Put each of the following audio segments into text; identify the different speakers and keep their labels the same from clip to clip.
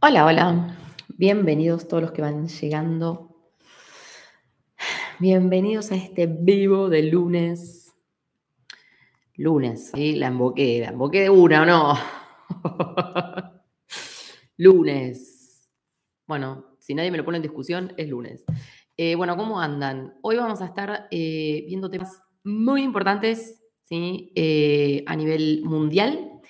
Speaker 1: Hola, hola. Bienvenidos todos los que van llegando. Bienvenidos a este vivo de lunes. Lunes, ¿sí? La emboqué, la emboqué de una, ¿o no? lunes. Bueno, si nadie me lo pone en discusión, es lunes. Eh, bueno, ¿cómo andan? Hoy vamos a estar eh, viendo temas muy importantes ¿sí? Eh, a nivel mundial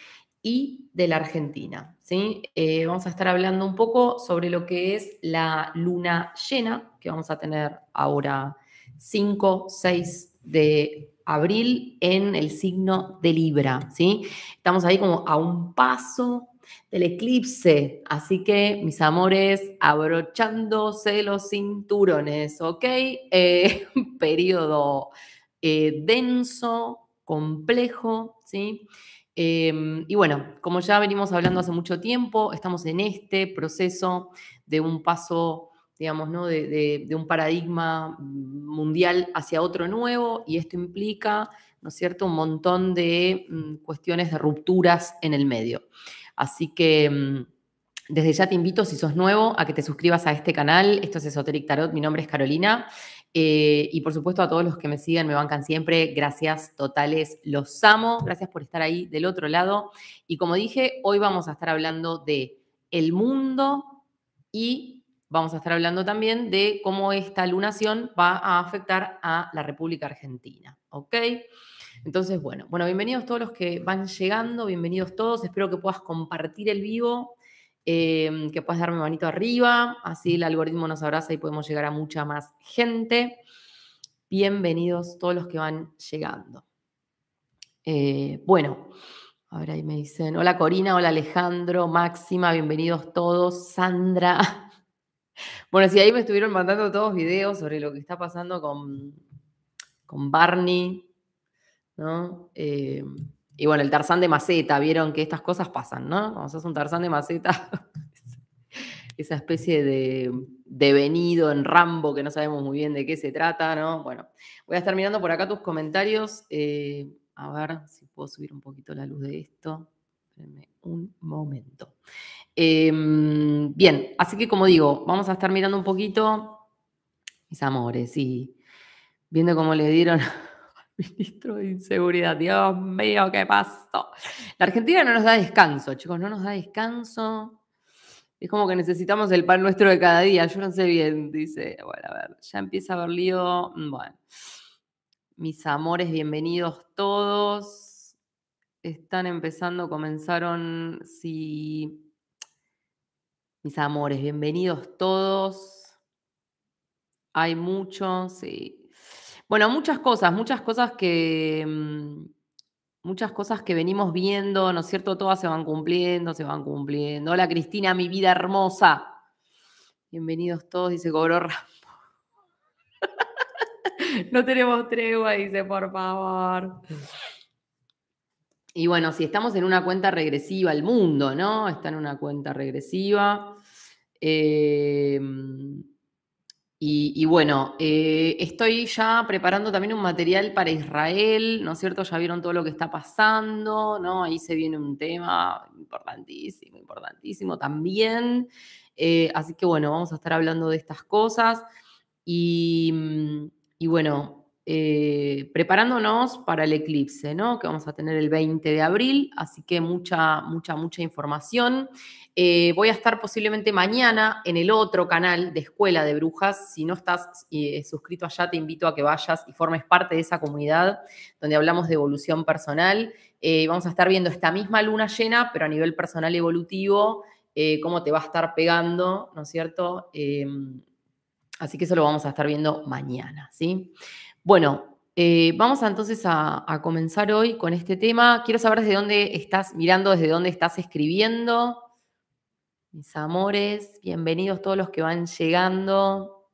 Speaker 1: y de la Argentina. Eh, vamos a estar hablando un poco sobre lo que es la luna llena, que vamos a tener ahora 5, 6 de abril en el signo de Libra, ¿sí? Estamos ahí como a un paso del eclipse, así que mis amores, abrochándose los cinturones, ¿ok? Eh, periodo eh, denso, complejo, ¿sí? sí Em, y bueno, como ya venimos hablando hace mucho tiempo, estamos en este proceso de un paso, digamos, de, un paradigma mundial hacia otro nuevo y esto implica, ¿no es cierto?, un montón de mm, cuestiones de rupturas en el medio. Así que... Mm, desde ya te invito, si sos nuevo, a que te suscribas a este canal. Esto es Esoteric Tarot. Mi nombre es Carolina. Eh, y por supuesto a todos los que me siguen, me bancan siempre, gracias totales, los amo, gracias por estar ahí del otro lado. Y como dije, hoy vamos a estar hablando de el mundo y vamos a estar hablando también de cómo esta lunación va a afectar a la República Argentina, ¿ok? Entonces, bueno, bueno, bienvenidos todos los que van llegando, bienvenidos todos, espero que puedas compartir el vivo Em, que puedas darme manito arriba, así el algoritmo nos abraza y podemos llegar a mucha más gente. Bienvenidos todos los que van llegando. Eh, bueno, ahora ahí me dicen, hola Corina, hola Alejandro, Máxima, bienvenidos todos, Sandra. Bueno, si ahí me estuvieron mandando todos videos sobre lo que está pasando con, con Barney, ¿no? Em, y bueno, el Tarzán de maceta, vieron que estas cosas pasan, ¿no? Cuando sos un Tarzán de maceta, esa especie de, de venido en Rambo que no sabemos muy bien de qué se trata, ¿no? Bueno, voy a estar mirando por acá tus comentarios. Eh, a ver si puedo subir un poquito la luz de esto. Espérenme un momento. Em, bien, así que como digo, vamos a estar mirando un poquito mis amores y viendo cómo le dieron Ministro de Inseguridad, Dios mío, ¿qué pasó? La Argentina no nos da descanso, chicos, no nos da descanso. Es como que necesitamos el pan nuestro de cada día. Yo no sé bien, dice. Bueno, a ver, ya empieza a haber lío. Mm, bueno. Mis amores, bienvenidos todos. Están empezando, comenzaron, sí. Mis amores, bienvenidos todos. Hay muchos, sí. Bueno, muchas cosas, muchas cosas que. Mm, muchas cosas que venimos viendo, ¿no es cierto? Todas se van cumpliendo, se van cumpliendo. Hola Cristina, mi vida hermosa. Bienvenidos todos, dice Cobro Rambo. no tenemos tregua, dice, por favor. Y bueno, si estamos en una cuenta regresiva, el mundo, ¿no? Está en una cuenta regresiva. Eh, y, bueno, eh, estoy ya preparando también un material para Israel, ¿no es cierto? Ya vieron todo lo que está pasando, ¿no? Ahí se viene un tema importantísimo, importantísimo también. Eh, así que bueno, vamos a estar hablando de estas cosas. Y, y bueno, eh, preparándonos para el eclipse, ¿no? Que vamos a tener el 20 de abril, así que mucha, mucha, mucha información. Eh, voy a estar posiblemente mañana en el otro canal de Escuela de Brujas. Si no estás eh, suscrito allá, te invito a que vayas y formes parte de esa comunidad donde hablamos de evolución personal. vamos a estar viendo esta misma luna llena, pero a nivel personal evolutivo, cómo te va a estar pegando, ¿no es cierto? Así que eso lo vamos a estar viendo mañana, ¿sí? Bueno, eh, vamos entonces a, comenzar hoy con este tema. Quiero saber desde dónde estás mirando, desde dónde estás escribiendo. Mis amores, bienvenidos todos los que van llegando.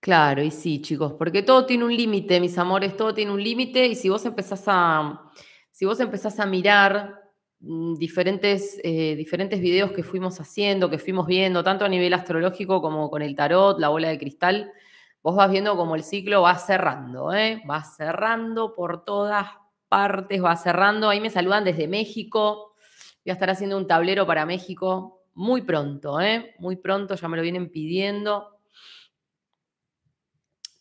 Speaker 1: Claro, y sí, chicos, porque todo tiene un límite, mis amores, todo tiene un límite. Y si vos empezás a, si vos empezás a mirar mm, diferentes, eh, diferentes videos que fuimos haciendo, que fuimos viendo, tanto a nivel astrológico como con el tarot, la bola de cristal, vos vas viendo como el ciclo va cerrando, ¿eh? va cerrando por todas partes, va cerrando. Ahí me saludan desde México. Voy a estar haciendo un tablero para México muy pronto, ¿eh? muy pronto, ya me lo vienen pidiendo.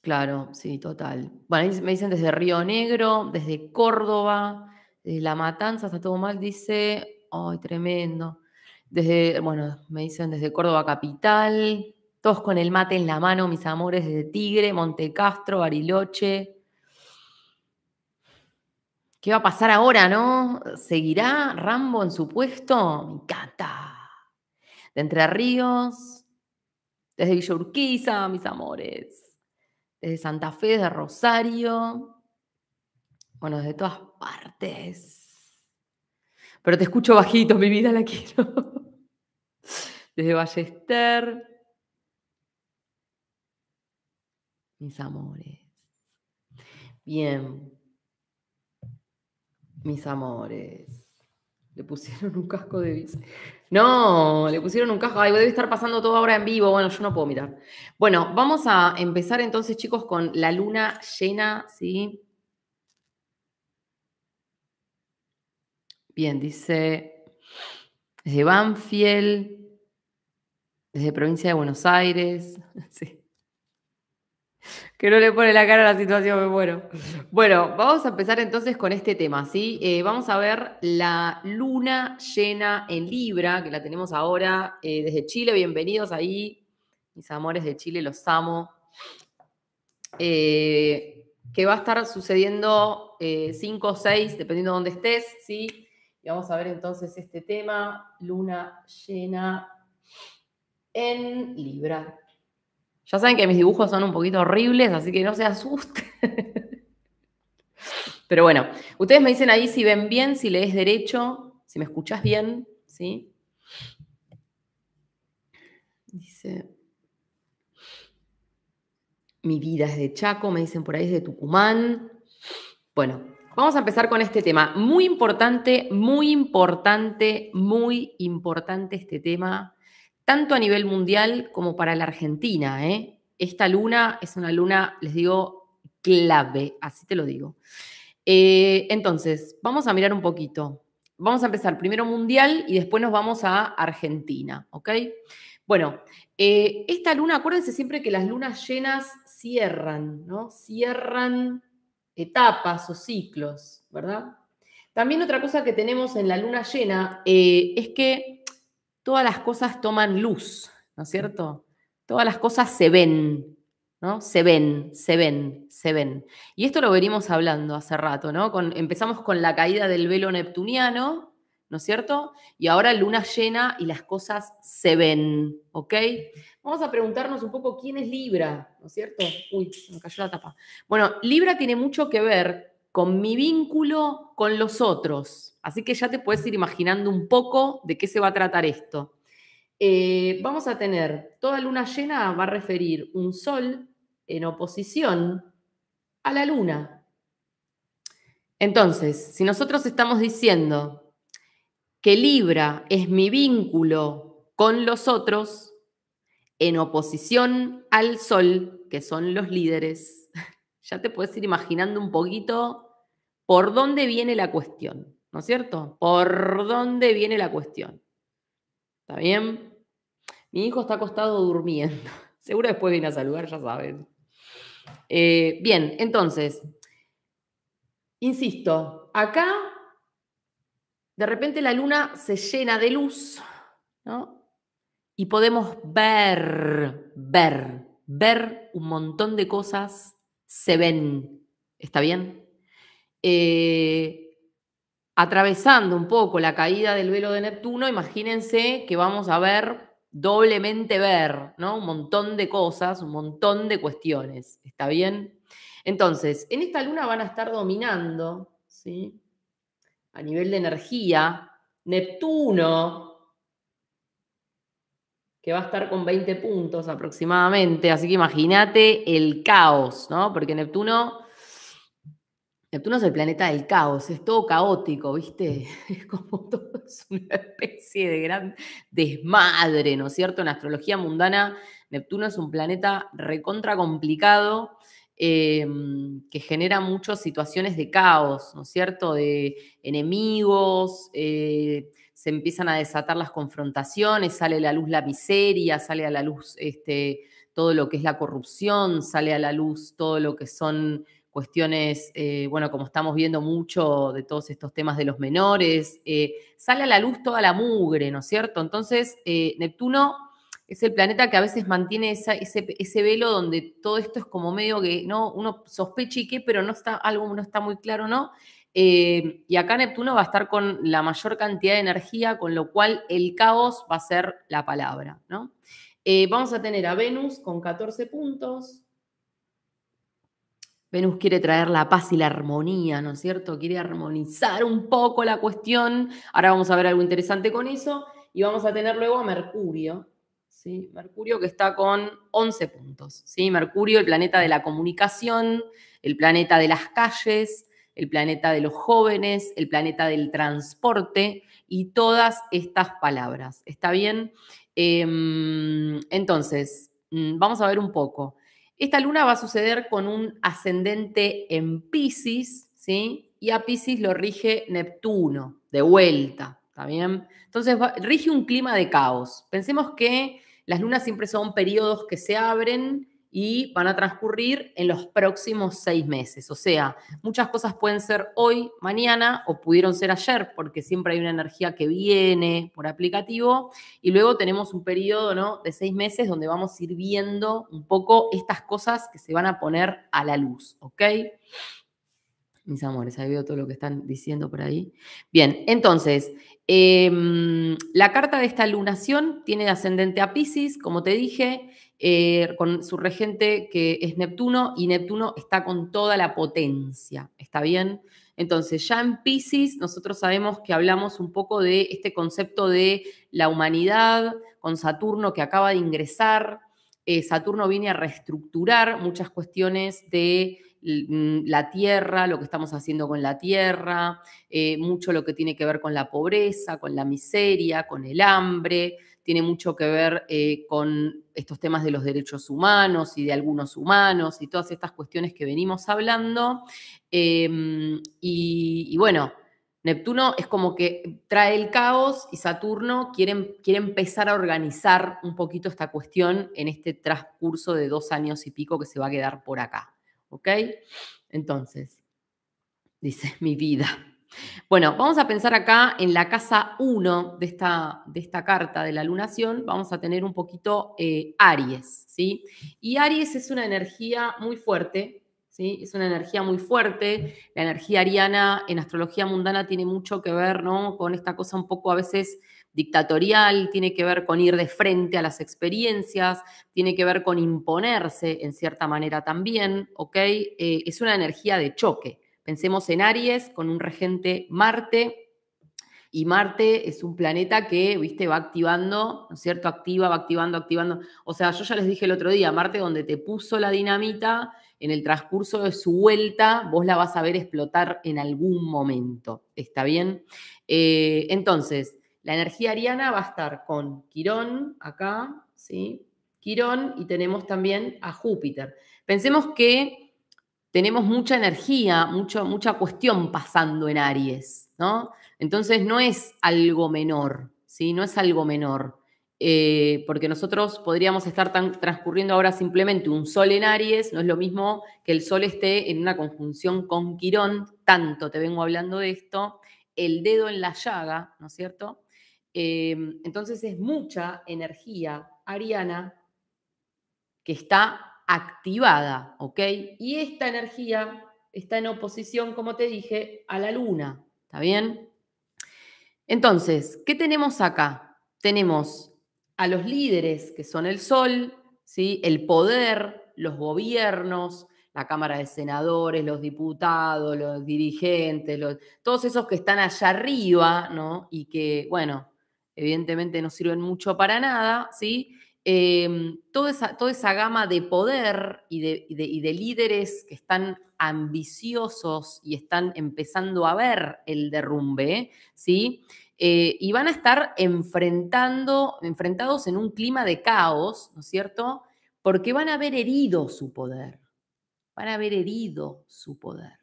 Speaker 1: Claro, sí, total. Bueno, me dicen desde Río Negro, desde Córdoba, desde La Matanza, está todo mal, dice, ay, tremendo. Desde, bueno, me dicen desde Córdoba Capital, todos con el mate en la mano, mis amores, desde Tigre, Monte Castro, Bariloche. ¿Qué va a pasar ahora, no? ¿Seguirá Rambo en su puesto? Me encanta. De Entre Ríos, desde Villa Urquiza, mis amores. Desde Santa Fe, desde Rosario. Bueno, desde todas partes. Pero te escucho bajito, mi vida la quiero. Desde Ballester. mis amores. Bien, mis amores. Le pusieron un casco de No, le pusieron un casco. Ay, debe estar pasando todo ahora en vivo. Bueno, yo no puedo mirar. Bueno, vamos a empezar entonces, chicos, con la luna llena, ¿sí? Bien, dice desde Banfield, desde provincia de Buenos Aires. Sí que no le pone la cara a la situación, bueno. Bueno, vamos a empezar entonces con este tema, ¿sí? Eh, vamos a ver la luna llena en Libra, que la tenemos ahora eh, desde Chile. Bienvenidos ahí, mis amores de Chile, los amo. Eh, que va a estar sucediendo 5 o 6, dependiendo de dónde estés, ¿sí? Y vamos a ver entonces este tema, luna llena en Libra. Ya saben que mis dibujos son un poquito horribles, así que no se asusten. Pero bueno, ustedes me dicen ahí si ven bien, si lees derecho, si me escuchas bien, ¿sí? Dice, mi vida es de Chaco, me dicen por ahí es de Tucumán. Bueno, vamos a empezar con este tema. Muy importante, muy importante, muy importante este tema tanto a nivel mundial como para la Argentina. ¿eh? Esta luna es una luna, les digo, clave, así te lo digo. Eh, entonces, vamos a mirar un poquito. Vamos a empezar primero mundial y después nos vamos a Argentina, ¿ok? Bueno, eh, esta luna, acuérdense siempre que las lunas llenas cierran, ¿no? Cierran etapas o ciclos, ¿verdad? También otra cosa que tenemos en la luna llena eh, es que todas las cosas toman luz, ¿no es cierto? Todas las cosas se ven, ¿no? Se ven, se ven, se ven. Y esto lo venimos hablando hace rato, ¿no? Con, empezamos con la caída del velo neptuniano, ¿no es cierto? Y ahora luna llena y las cosas se ven, ¿ok? Vamos a preguntarnos un poco quién es Libra, ¿no es cierto? Uy, me cayó la tapa. Bueno, Libra tiene mucho que ver con mi vínculo con los otros, Así que ya te puedes ir imaginando un poco de qué se va a tratar esto. Eh, vamos a tener, toda luna llena va a referir un sol en oposición a la luna. Entonces, si nosotros estamos diciendo que Libra es mi vínculo con los otros, en oposición al sol, que son los líderes, ya te puedes ir imaginando un poquito por dónde viene la cuestión. ¿no es cierto? ¿Por dónde viene la cuestión? ¿Está bien? Mi hijo está acostado durmiendo. Seguro después viene a saludar, ya saben. Eh, bien, entonces, insisto, acá de repente la luna se llena de luz, ¿no? Y podemos ver, ver, ver un montón de cosas, se ven, ¿está bien? Eh, atravesando un poco la caída del velo de Neptuno, imagínense que vamos a ver doblemente ver, ¿no? Un montón de cosas, un montón de cuestiones, ¿está bien? Entonces, en esta luna van a estar dominando, ¿sí? A nivel de energía, Neptuno, que va a estar con 20 puntos aproximadamente, así que imagínate el caos, ¿no? Porque Neptuno Neptuno es el planeta del caos, es todo caótico, ¿viste? Mm. Es como todo, es una especie de gran desmadre, ¿no es cierto? En astrología mundana, Neptuno es un planeta recontra complicado em, que genera muchas situaciones de caos, ¿no es cierto? De enemigos, eh, se empiezan a desatar las confrontaciones, sale a la luz la miseria, sale a la luz este, todo lo que es la corrupción, sale a la luz todo lo que son cuestiones, eh, bueno, como estamos viendo mucho de todos estos temas de los menores, eh, sale a la luz toda la mugre, ¿no es cierto? Entonces, eh, Neptuno es el planeta que a veces mantiene esa, ese, velo donde todo esto es como medio que, ¿no? Uno sospecha y qué, pero no está, algo no está muy claro, ¿no? y acá Neptuno va a estar con la mayor cantidad de energía, con lo cual el caos va a ser la palabra, ¿no? vamos a tener a Venus con 14 puntos, Venus quiere traer la paz y la armonía, ¿no es cierto? Quiere armonizar un poco la cuestión. Ahora vamos a ver algo interesante con eso. Y vamos a tener luego a Mercurio, ¿sí? Mercurio que está con 11 puntos, ¿sí? Mercurio, el planeta de la comunicación, el planeta de las calles, el planeta de los jóvenes, el planeta del transporte y todas estas palabras. ¿Está bien? Em, entonces, mm, vamos a ver un poco. Esta luna va a suceder con un ascendente en Pisces, ¿sí? Y a Pisces lo rige Neptuno, de vuelta, ¿está Entonces rige un clima de caos. Pensemos que las lunas siempre son periodos que se abren y van a transcurrir en los próximos seis meses. O sea, muchas cosas pueden ser hoy, mañana o pudieron ser ayer, porque siempre hay una energía que viene por aplicativo. Y luego tenemos un periodo ¿no? de seis meses donde vamos a ir viendo un poco estas cosas que se van a poner a la luz, ¿ok? Mis amores, ahí veo todo lo que están diciendo por ahí. Bien, entonces, em, la carta de esta lunación tiene de ascendente a Pisces, como te dije, eh, con su regente que es Neptuno y Neptuno está con toda la potencia, ¿está bien? Entonces, ya en Pisces nosotros sabemos que hablamos un poco de este concepto de la humanidad con Saturno que acaba de ingresar. Eh, Saturno viene a reestructurar muchas cuestiones de la tierra, lo que estamos haciendo con la tierra, eh, mucho lo que tiene que ver con la pobreza, con la miseria, con el hambre, tiene mucho que ver eh, con estos temas de los derechos humanos y de algunos humanos y todas estas cuestiones que venimos hablando. Em, y, bueno, Neptuno es como que trae el caos y Saturno quiere, quiere empezar a organizar un poquito esta cuestión en este transcurso de dos años y pico que se va a quedar por acá. ¿Ok? Entonces, dice mi vida. Bueno, vamos a pensar acá en la casa 1 de esta, de esta carta de la lunación. Vamos a tener un poquito eh, Aries, ¿sí? Y Aries es una energía muy fuerte, ¿sí? Es una energía muy fuerte. La energía ariana en astrología mundana tiene mucho que ver, ¿no? Con esta cosa un poco a veces dictatorial, tiene que ver con ir de frente a las experiencias, tiene que ver con imponerse en cierta manera también, ¿ok? Eh, es una energía de choque, Pensemos en Aries con un regente Marte. Y Marte es un planeta que, viste, va activando, ¿no es cierto? Activa, va activando, activando. O sea, yo ya les dije el otro día, Marte donde te puso la dinamita, en el transcurso de su vuelta, vos la vas a ver explotar en algún momento. ¿Está bien? Eh, entonces, la energía ariana va a estar con Quirón acá, ¿sí? Quirón y tenemos también a Júpiter. Pensemos que tenemos mucha energía, mucho, mucha cuestión pasando en Aries, ¿no? Entonces no es algo menor, ¿sí? No es algo menor. Eh, porque nosotros podríamos estar transcurriendo ahora simplemente un sol en Aries, no es lo mismo que el sol esté en una conjunción con Quirón, tanto te vengo hablando de esto, el dedo en la llaga, ¿no es cierto? Em, entonces es mucha energía ariana que está activada, ¿ok? Y esta energía está en oposición, como te dije, a la luna, ¿está bien? Entonces, ¿qué tenemos acá? Tenemos a los líderes, que son el sol, ¿sí? el poder, los gobiernos, la Cámara de Senadores, los diputados, los dirigentes, los, todos esos que están allá arriba, ¿no? Y que, bueno, evidentemente no sirven mucho para nada, ¿sí? Em, toda, esa, toda, esa, gama de poder y de, líderes que están ambiciosos y están empezando a ver el derrumbe, ¿sí? Eh, y van a estar enfrentando, enfrentados en un clima de caos, ¿no es cierto? Porque van a haber herido su poder, van a haber herido su poder.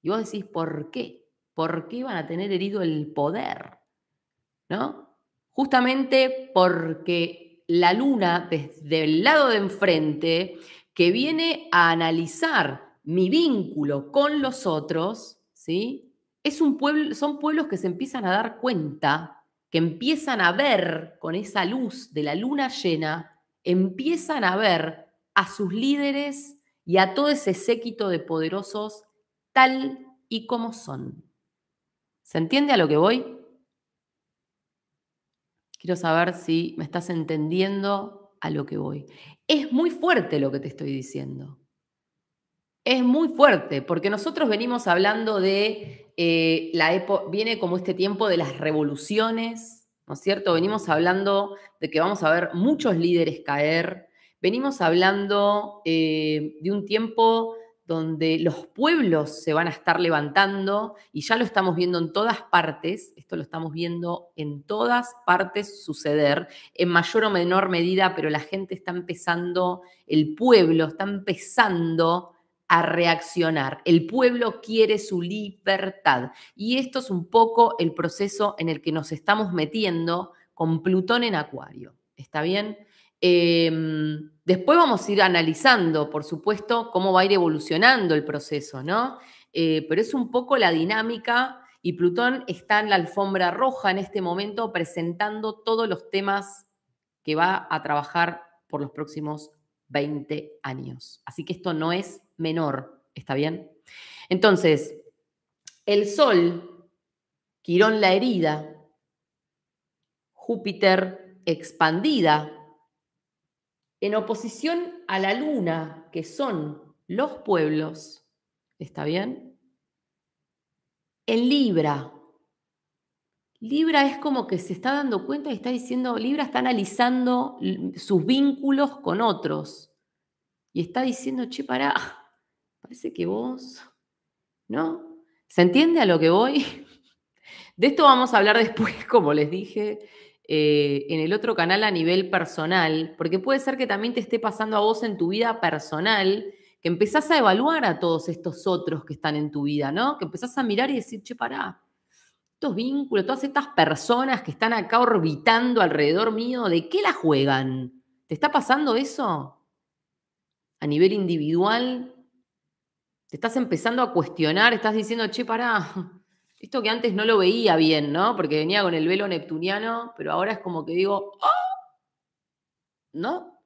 Speaker 1: Y vos decís, ¿por qué? ¿Por qué van a tener herido el poder? ¿No? Justamente porque la luna desde el lado de enfrente que viene a analizar mi vínculo con los otros, ¿sí? Es un pueblo, son pueblos que se empiezan a dar cuenta, que empiezan a ver con esa luz de la luna llena, empiezan a ver a sus líderes y a todo ese séquito de poderosos tal y como son. ¿Se entiende a lo que voy? Quiero saber si me estás entendiendo a lo que voy. Es muy fuerte lo que te estoy diciendo. Es muy fuerte, porque nosotros venimos hablando de eh, la época, viene como este tiempo de las revoluciones, ¿no es cierto? Venimos hablando de que vamos a ver muchos líderes caer, venimos hablando eh, de un tiempo donde los pueblos se van a estar levantando y ya lo estamos viendo en todas partes, esto lo estamos viendo en todas partes suceder, en mayor o menor medida, pero la gente está empezando, el pueblo está empezando a reaccionar. El pueblo quiere su libertad. Y esto es un poco el proceso en el que nos estamos metiendo con Plutón en Acuario. ¿Está bien? Em, después vamos a ir analizando, por supuesto, cómo va a ir evolucionando el proceso, ¿no? Eh, pero es un poco la dinámica y Plutón está en la alfombra roja en este momento presentando todos los temas que va a trabajar por los próximos 20 años. Así que esto no es menor, ¿está bien? Entonces, el Sol, Quirón la herida, Júpiter expandida, en oposición a la luna, que son los pueblos, ¿está bien? En Libra. Libra es como que se está dando cuenta y está diciendo, Libra está analizando sus vínculos con otros. Y está diciendo, che, pará, parece que vos, ¿no? ¿Se entiende a lo que voy? De esto vamos a hablar después, como les dije, eh, en el otro canal a nivel personal, porque puede ser que también te esté pasando a vos en tu vida personal, que empezás a evaluar a todos estos otros que están en tu vida, ¿no? Que empezás a mirar y decir, che, pará, estos vínculos, todas estas personas que están acá orbitando alrededor mío, ¿de qué la juegan? ¿Te está pasando eso? A nivel individual, te estás empezando a cuestionar, estás diciendo, che, pará, esto que antes no lo veía bien, ¿no? Porque venía con el velo neptuniano, pero ahora es como que digo, ¡oh! ¿No?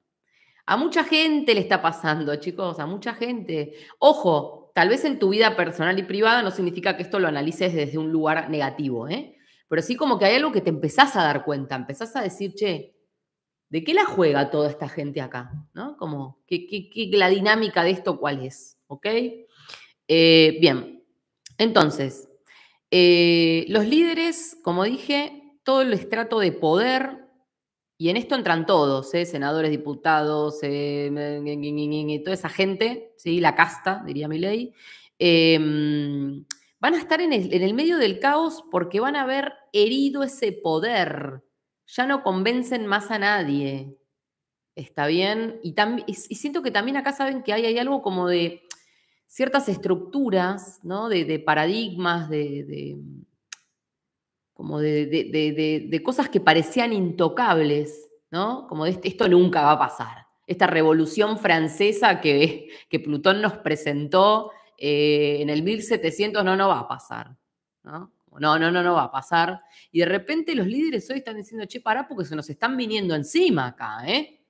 Speaker 1: A mucha gente le está pasando, chicos, a mucha gente. Ojo, tal vez en tu vida personal y privada no significa que esto lo analices desde un lugar negativo, ¿eh? Pero sí como que hay algo que te empezás a dar cuenta, empezás a decir, che, ¿de qué la juega toda esta gente acá? ¿No? Como, ¿qué, la dinámica de esto cuál es? ¿Ok? Eh, bien, entonces, eh, los líderes, como dije, todo el estrato de poder, y en esto entran todos, ¿eh? senadores, diputados, eh, toda esa gente, ¿sí? la casta, diría mi ley, em, van a estar en el, medio del caos porque van a haber herido ese poder, ya no convencen más a nadie, está bien, y, siento que también acá saben que hay algo como de ciertas estructuras, ¿no? de, paradigmas, de, como de, cosas que parecían intocables, ¿no? Como de, este, esto nunca va a pasar. Esta revolución francesa que, que Plutón nos presentó eh, en el 1700 no, no va a pasar, ¿no? no, no, no, va a pasar. Y de repente los líderes hoy están diciendo, che, pará, porque se nos están viniendo encima acá, ¿eh?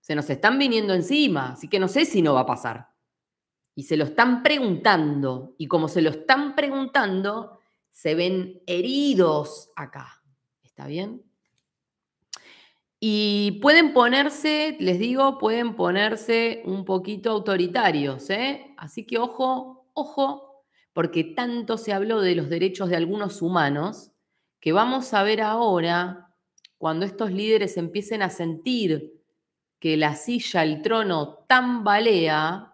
Speaker 1: Se nos están viniendo encima, así que no sé si no va a pasar. Y se lo están preguntando. Y como se lo están preguntando, se ven heridos acá. ¿Está bien? Y pueden ponerse, les digo, pueden ponerse un poquito autoritarios. ¿eh? Así que ojo, ojo, porque tanto se habló de los derechos de algunos humanos que vamos a ver ahora cuando estos líderes empiecen a sentir que la silla, el trono tambalea,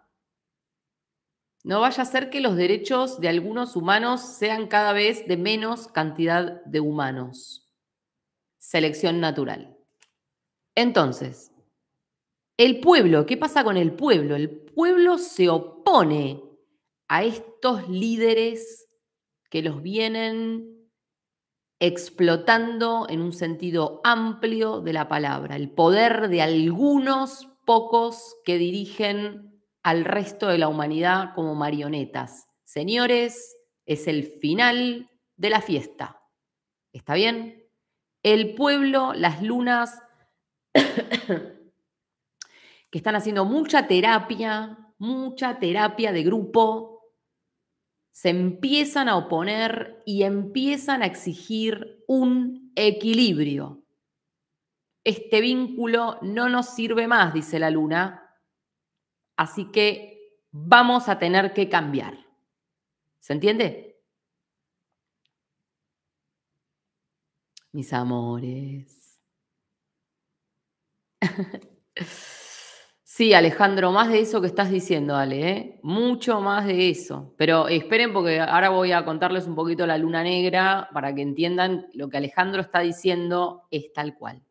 Speaker 1: no vaya a ser que los derechos de algunos humanos sean cada vez de menos cantidad de humanos. Selección natural. Entonces, el pueblo, ¿qué pasa con el pueblo? El pueblo se opone a estos líderes que los vienen explotando en un sentido amplio de la palabra, el poder de algunos pocos que dirigen al resto de la humanidad como marionetas. Señores, es el final de la fiesta. ¿Está bien? El pueblo, las lunas, que están haciendo mucha terapia, mucha terapia de grupo, se empiezan a oponer y empiezan a exigir un equilibrio. Este vínculo no nos sirve más, dice la luna, Así que vamos a tener que cambiar. ¿Se entiende? Mis amores. Sí, Alejandro, más de eso que estás diciendo, Ale, ¿eh? mucho más de eso. Pero esperen porque ahora voy a contarles un poquito la luna negra para que entiendan lo que Alejandro está diciendo es tal cual.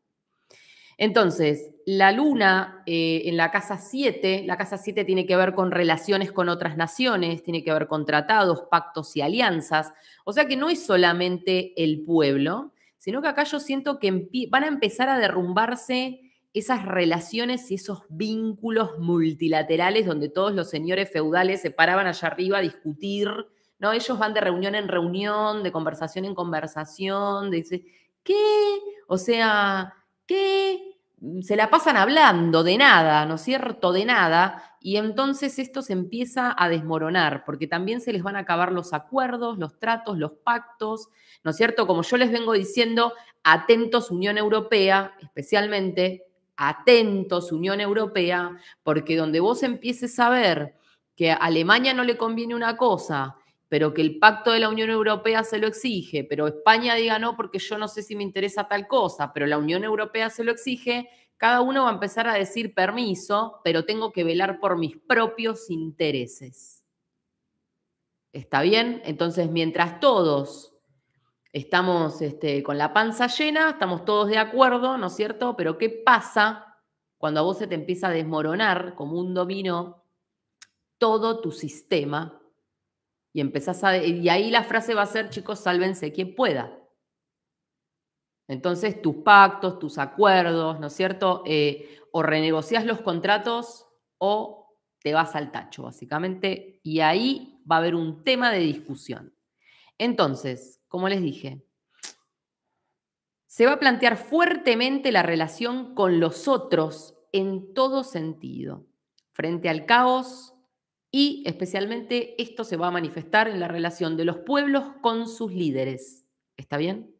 Speaker 1: Entonces, la luna eh, en la casa 7, la casa 7 tiene que ver con relaciones con otras naciones, tiene que ver con tratados, pactos y alianzas. O sea que no es solamente el pueblo, sino que acá yo siento que van a empezar a derrumbarse esas relaciones y esos vínculos multilaterales donde todos los señores feudales se paraban allá arriba a discutir, ¿no? Ellos van de reunión en reunión, de conversación en conversación, de ¿qué? O sea, ¿qué? Mm, se la pasan hablando de nada, ¿no es cierto? De nada. Y entonces esto se empieza a desmoronar, porque también se les van a acabar los acuerdos, los tratos, los pactos, ¿no es cierto? Como yo les vengo diciendo, atentos Unión Europea, especialmente, atentos Unión Europea, porque donde vos empieces a ver que a Alemania no le conviene una cosa pero que el pacto de la Unión Europea se lo exige, pero España diga no porque yo no sé si me interesa tal cosa, pero la Unión Europea se lo exige, cada uno va a empezar a decir permiso, pero tengo que velar por mis propios intereses. ¿Está bien? Entonces, mientras todos estamos este, con la panza llena, estamos todos de acuerdo, ¿no es cierto? Pero ¿qué pasa cuando a vos se te empieza a desmoronar como un dominó todo tu sistema y empezás a. ahí la frase va a ser, chicos, sálvense quien pueda. Entonces, tus pactos, tus acuerdos, ¿no es cierto? Eh, o renegocias los contratos o te vas al tacho, básicamente. Y ahí va a haber un tema de discusión. Entonces, como les dije, se va a plantear fuertemente la relación con los otros en todo sentido, frente al caos, y especialmente esto se va a manifestar en la relación de los pueblos con sus líderes. ¿Está bien?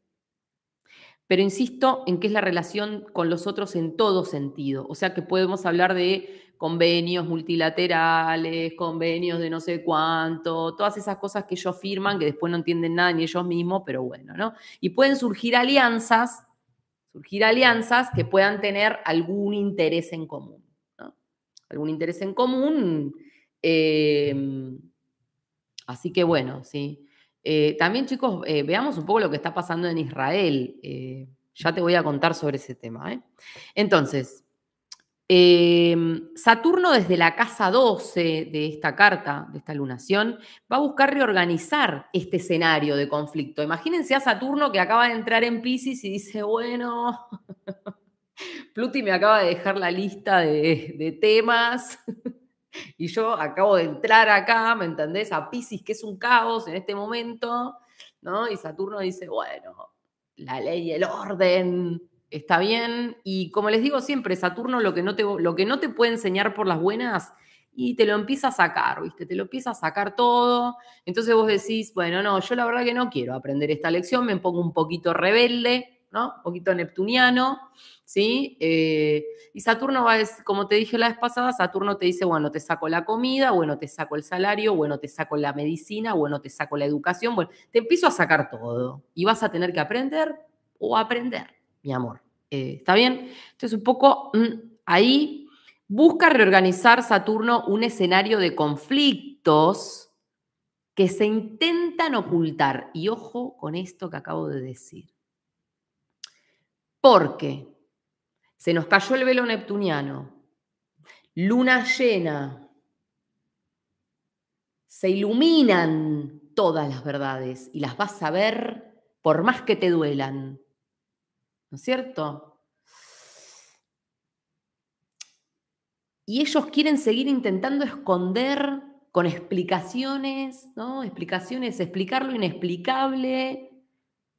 Speaker 1: Pero insisto en que es la relación con los otros en todo sentido. O sea que podemos hablar de convenios multilaterales, convenios de no sé cuánto, todas esas cosas que ellos firman que después no entienden nada ni ellos mismos, pero bueno, ¿no? Y pueden surgir alianzas, surgir alianzas que puedan tener algún interés en común, ¿no? Algún interés en común Em, así que bueno, sí. Eh, también chicos, eh, veamos un poco lo que está pasando en Israel. Eh, ya te voy a contar sobre ese tema. Entonces, em, Saturno desde la casa 12 de esta carta, de esta lunación, va a buscar reorganizar este escenario de conflicto. Imagínense a Saturno que acaba de entrar en Pisces y dice, bueno, plutón me acaba de dejar la lista de, de temas. y yo acabo de entrar acá, ¿me entendés? A Pisces, que es un caos en este momento, ¿no? Y Saturno dice, bueno, la ley y el orden está bien. Y como les digo siempre, Saturno lo que no te, lo que no te puede enseñar por las buenas y te lo empieza a sacar, ¿viste? Te lo empieza a sacar todo. Entonces vos decís, bueno, no, yo la verdad que no quiero aprender esta lección, me pongo un poquito rebelde, ¿no? Un poquito neptuniano, ¿sí? Eh, y Saturno va, es, como te dije la vez pasada, Saturno te dice, bueno, te saco la comida, bueno, te saco el salario, bueno, te saco la medicina, bueno, te saco la educación, bueno, te empiezo a sacar todo y vas a tener que aprender o aprender, mi amor. Eh, ¿Está bien? Entonces, un poco mm, ahí busca reorganizar Saturno un escenario de conflictos que se intentan ocultar. Y ojo con esto que acabo de decir. Porque se nos cayó el velo neptuniano, luna llena, se iluminan todas las verdades y las vas a ver por más que te duelan. ¿No es cierto? Y ellos quieren seguir intentando esconder con explicaciones, ¿no? Explicaciones, explicar lo inexplicable.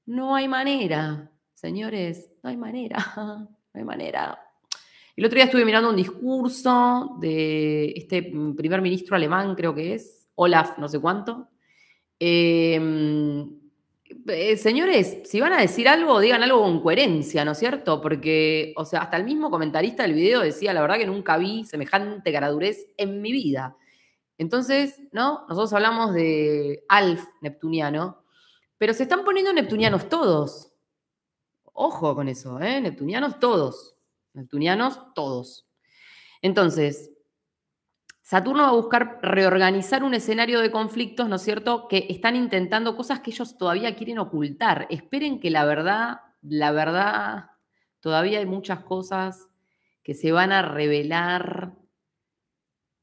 Speaker 1: No hay manera, señores no hay manera, no hay manera. El otro día estuve mirando un discurso de este primer ministro alemán, creo que es, Olaf, no sé cuánto. Em, eh, señores, si van a decir algo, digan algo con coherencia, ¿no es cierto? Porque, o sea, hasta el mismo comentarista del video decía, la verdad que nunca vi semejante caradurez en mi vida. Entonces, ¿no? Nosotros hablamos de Alf neptuniano, pero se están poniendo neptunianos todos. Ojo con eso, ¿eh? Neptunianos todos. Neptunianos todos. Entonces, Saturno va a buscar reorganizar un escenario de conflictos, ¿no es cierto?, que están intentando cosas que ellos todavía quieren ocultar. Esperen que la verdad, la verdad, todavía hay muchas cosas que se van a revelar.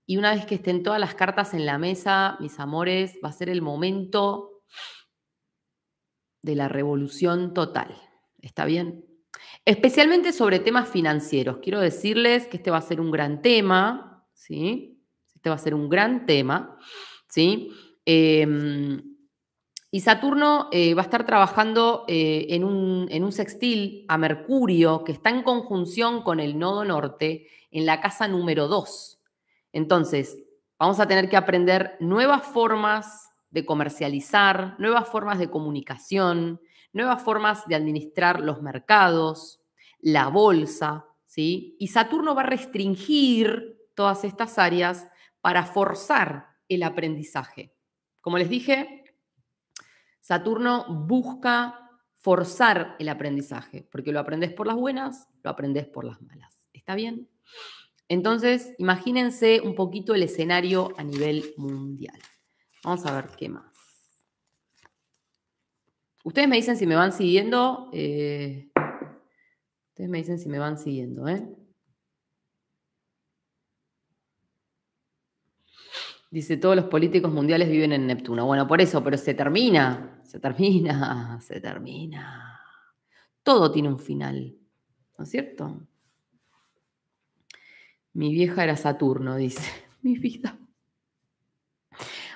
Speaker 1: Y una vez que estén todas las cartas en la mesa, mis amores, va a ser el momento de la revolución total. Está bien. Especialmente sobre temas financieros. Quiero decirles que este va a ser un gran tema, ¿sí? Este va a ser un gran tema, ¿sí? Em, y Saturno eh, va a estar trabajando eh, en, un, en, un, sextil a Mercurio que está en conjunción con el nodo norte en la casa número 2. Entonces, vamos a tener que aprender nuevas formas de comercializar, nuevas formas de comunicación, nuevas formas de administrar los mercados, la bolsa, ¿sí? Y Saturno va a restringir todas estas áreas para forzar el aprendizaje. Como les dije, Saturno busca forzar el aprendizaje, porque lo aprendes por las buenas, lo aprendes por las malas. ¿Está bien? Entonces, imagínense un poquito el escenario a nivel mundial. Vamos a ver qué más. Ustedes me dicen si me van siguiendo. Eh, ustedes me dicen si me van siguiendo, ¿eh? Dice, todos los políticos mundiales viven en Neptuno. Bueno, por eso, pero se termina, se termina, se termina. Todo tiene un final, ¿no es cierto? Mi vieja era Saturno, dice. Mi vida.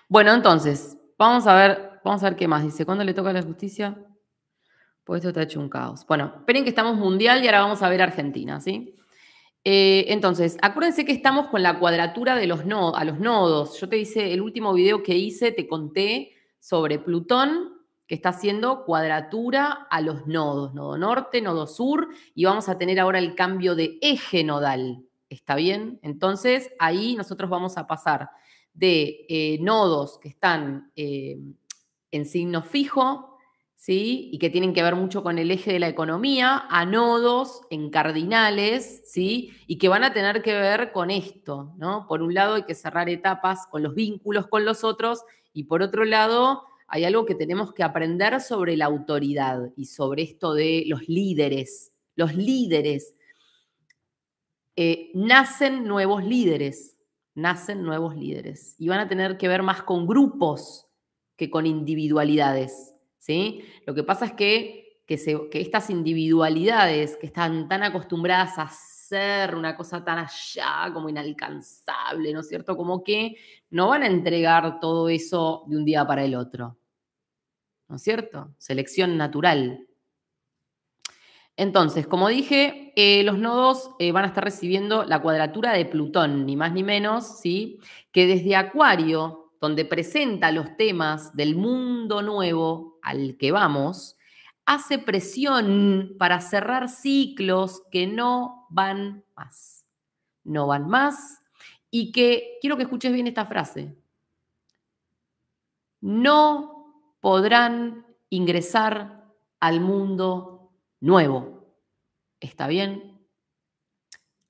Speaker 1: Bueno, entonces, vamos a ver Vamos a ver qué más dice. ¿Cuándo le toca la justicia? Pues esto está hecho un caos. Bueno, esperen que estamos mundial y ahora vamos a ver Argentina, ¿sí? Eh, entonces, acuérdense que estamos con la cuadratura de los nodos, a los nodos. Yo te hice el último video que hice, te conté sobre Plutón, que está haciendo cuadratura a los nodos, nodo norte, nodo sur, y vamos a tener ahora el cambio de eje nodal. ¿Está bien? Entonces, ahí nosotros vamos a pasar de eh, nodos que están eh, en signo fijo, ¿sí? Y que tienen que ver mucho con el eje de la economía, a nodos, en cardinales, ¿sí? Y que van a tener que ver con esto, ¿no? Por un lado hay que cerrar etapas con los vínculos con los otros y por otro lado hay algo que tenemos que aprender sobre la autoridad y sobre esto de los líderes. Los líderes. Eh, nacen nuevos líderes, nacen nuevos líderes y van a tener que ver más con grupos, que con individualidades, ¿sí? Lo que pasa es que, estas individualidades que están tan acostumbradas a ser una cosa tan allá, como inalcanzable, ¿no es cierto? Como que no van a entregar todo eso de un día para el otro, ¿no es cierto? Selección natural. Entonces, como dije, eh, los nodos eh, van a estar recibiendo la cuadratura de Plutón, ni más ni menos, ¿sí? Que desde Acuario donde presenta los temas del mundo nuevo al que vamos, hace presión para cerrar ciclos que no van más. No van más. Y que, quiero que escuches bien esta frase, no podrán ingresar al mundo nuevo. ¿Está bien?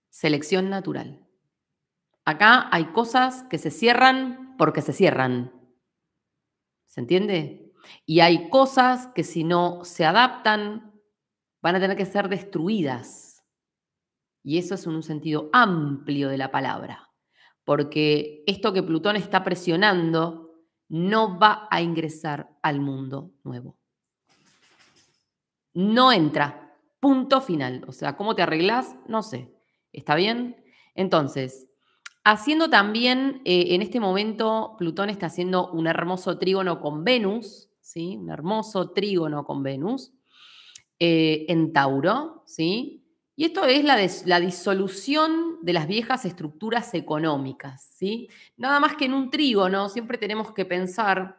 Speaker 1: Selección natural. Acá hay cosas que se cierran porque se cierran. ¿Se entiende? Y hay cosas que si no se adaptan, van a tener que ser destruidas. Y eso es un sentido amplio de la palabra, porque esto que Plutón está presionando no va a ingresar al mundo nuevo. No entra. Punto final. O sea, ¿cómo te arreglas? No sé. ¿Está bien? Entonces, Haciendo también, eh, en este momento, Plutón está haciendo un hermoso trígono con Venus, ¿sí? Un hermoso trígono con Venus eh, en Tauro, ¿sí? Y esto es la, la, disolución de las viejas estructuras económicas, ¿sí? Nada más que en un trígono, siempre tenemos que pensar,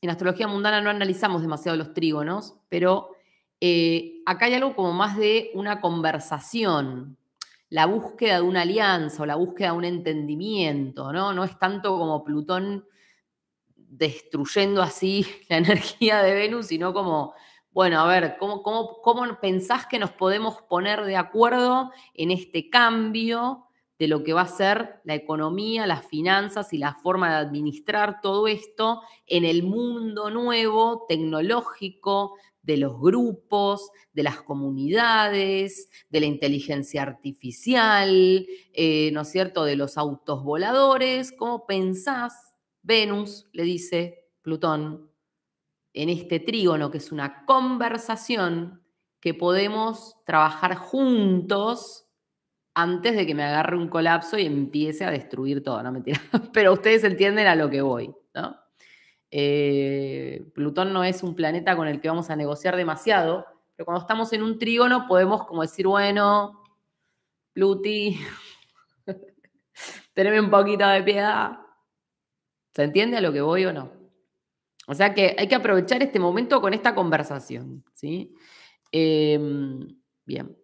Speaker 1: en astrología mundana no analizamos demasiado los trígonos, pero eh, acá hay algo como más de una conversación, la búsqueda de una alianza o la búsqueda de un entendimiento, ¿no? No es tanto como Plutón destruyendo así la energía de Venus, sino como, bueno, a ver, ¿cómo, cómo, cómo pensás que nos podemos poner de acuerdo en este cambio de lo que va a ser la economía, las finanzas y la forma de administrar todo esto en el mundo nuevo, tecnológico, de los grupos, de las comunidades, de la inteligencia artificial, eh, ¿no es cierto?, de los autos voladores. ¿Cómo pensás? Venus le dice Plutón en este trígono, que es una conversación que podemos trabajar juntos antes de que me agarre un colapso y empiece a destruir todo, no mentira. Pero ustedes entienden a lo que voy, ¿no? Eh, Plutón no es un planeta con el que vamos a negociar demasiado, pero cuando estamos en un trígono podemos como decir, bueno, Pluti, teneme un poquito de piedad. ¿Se entiende a lo que voy o no? O sea que hay que aprovechar este momento con esta conversación, ¿sí? Em, bien.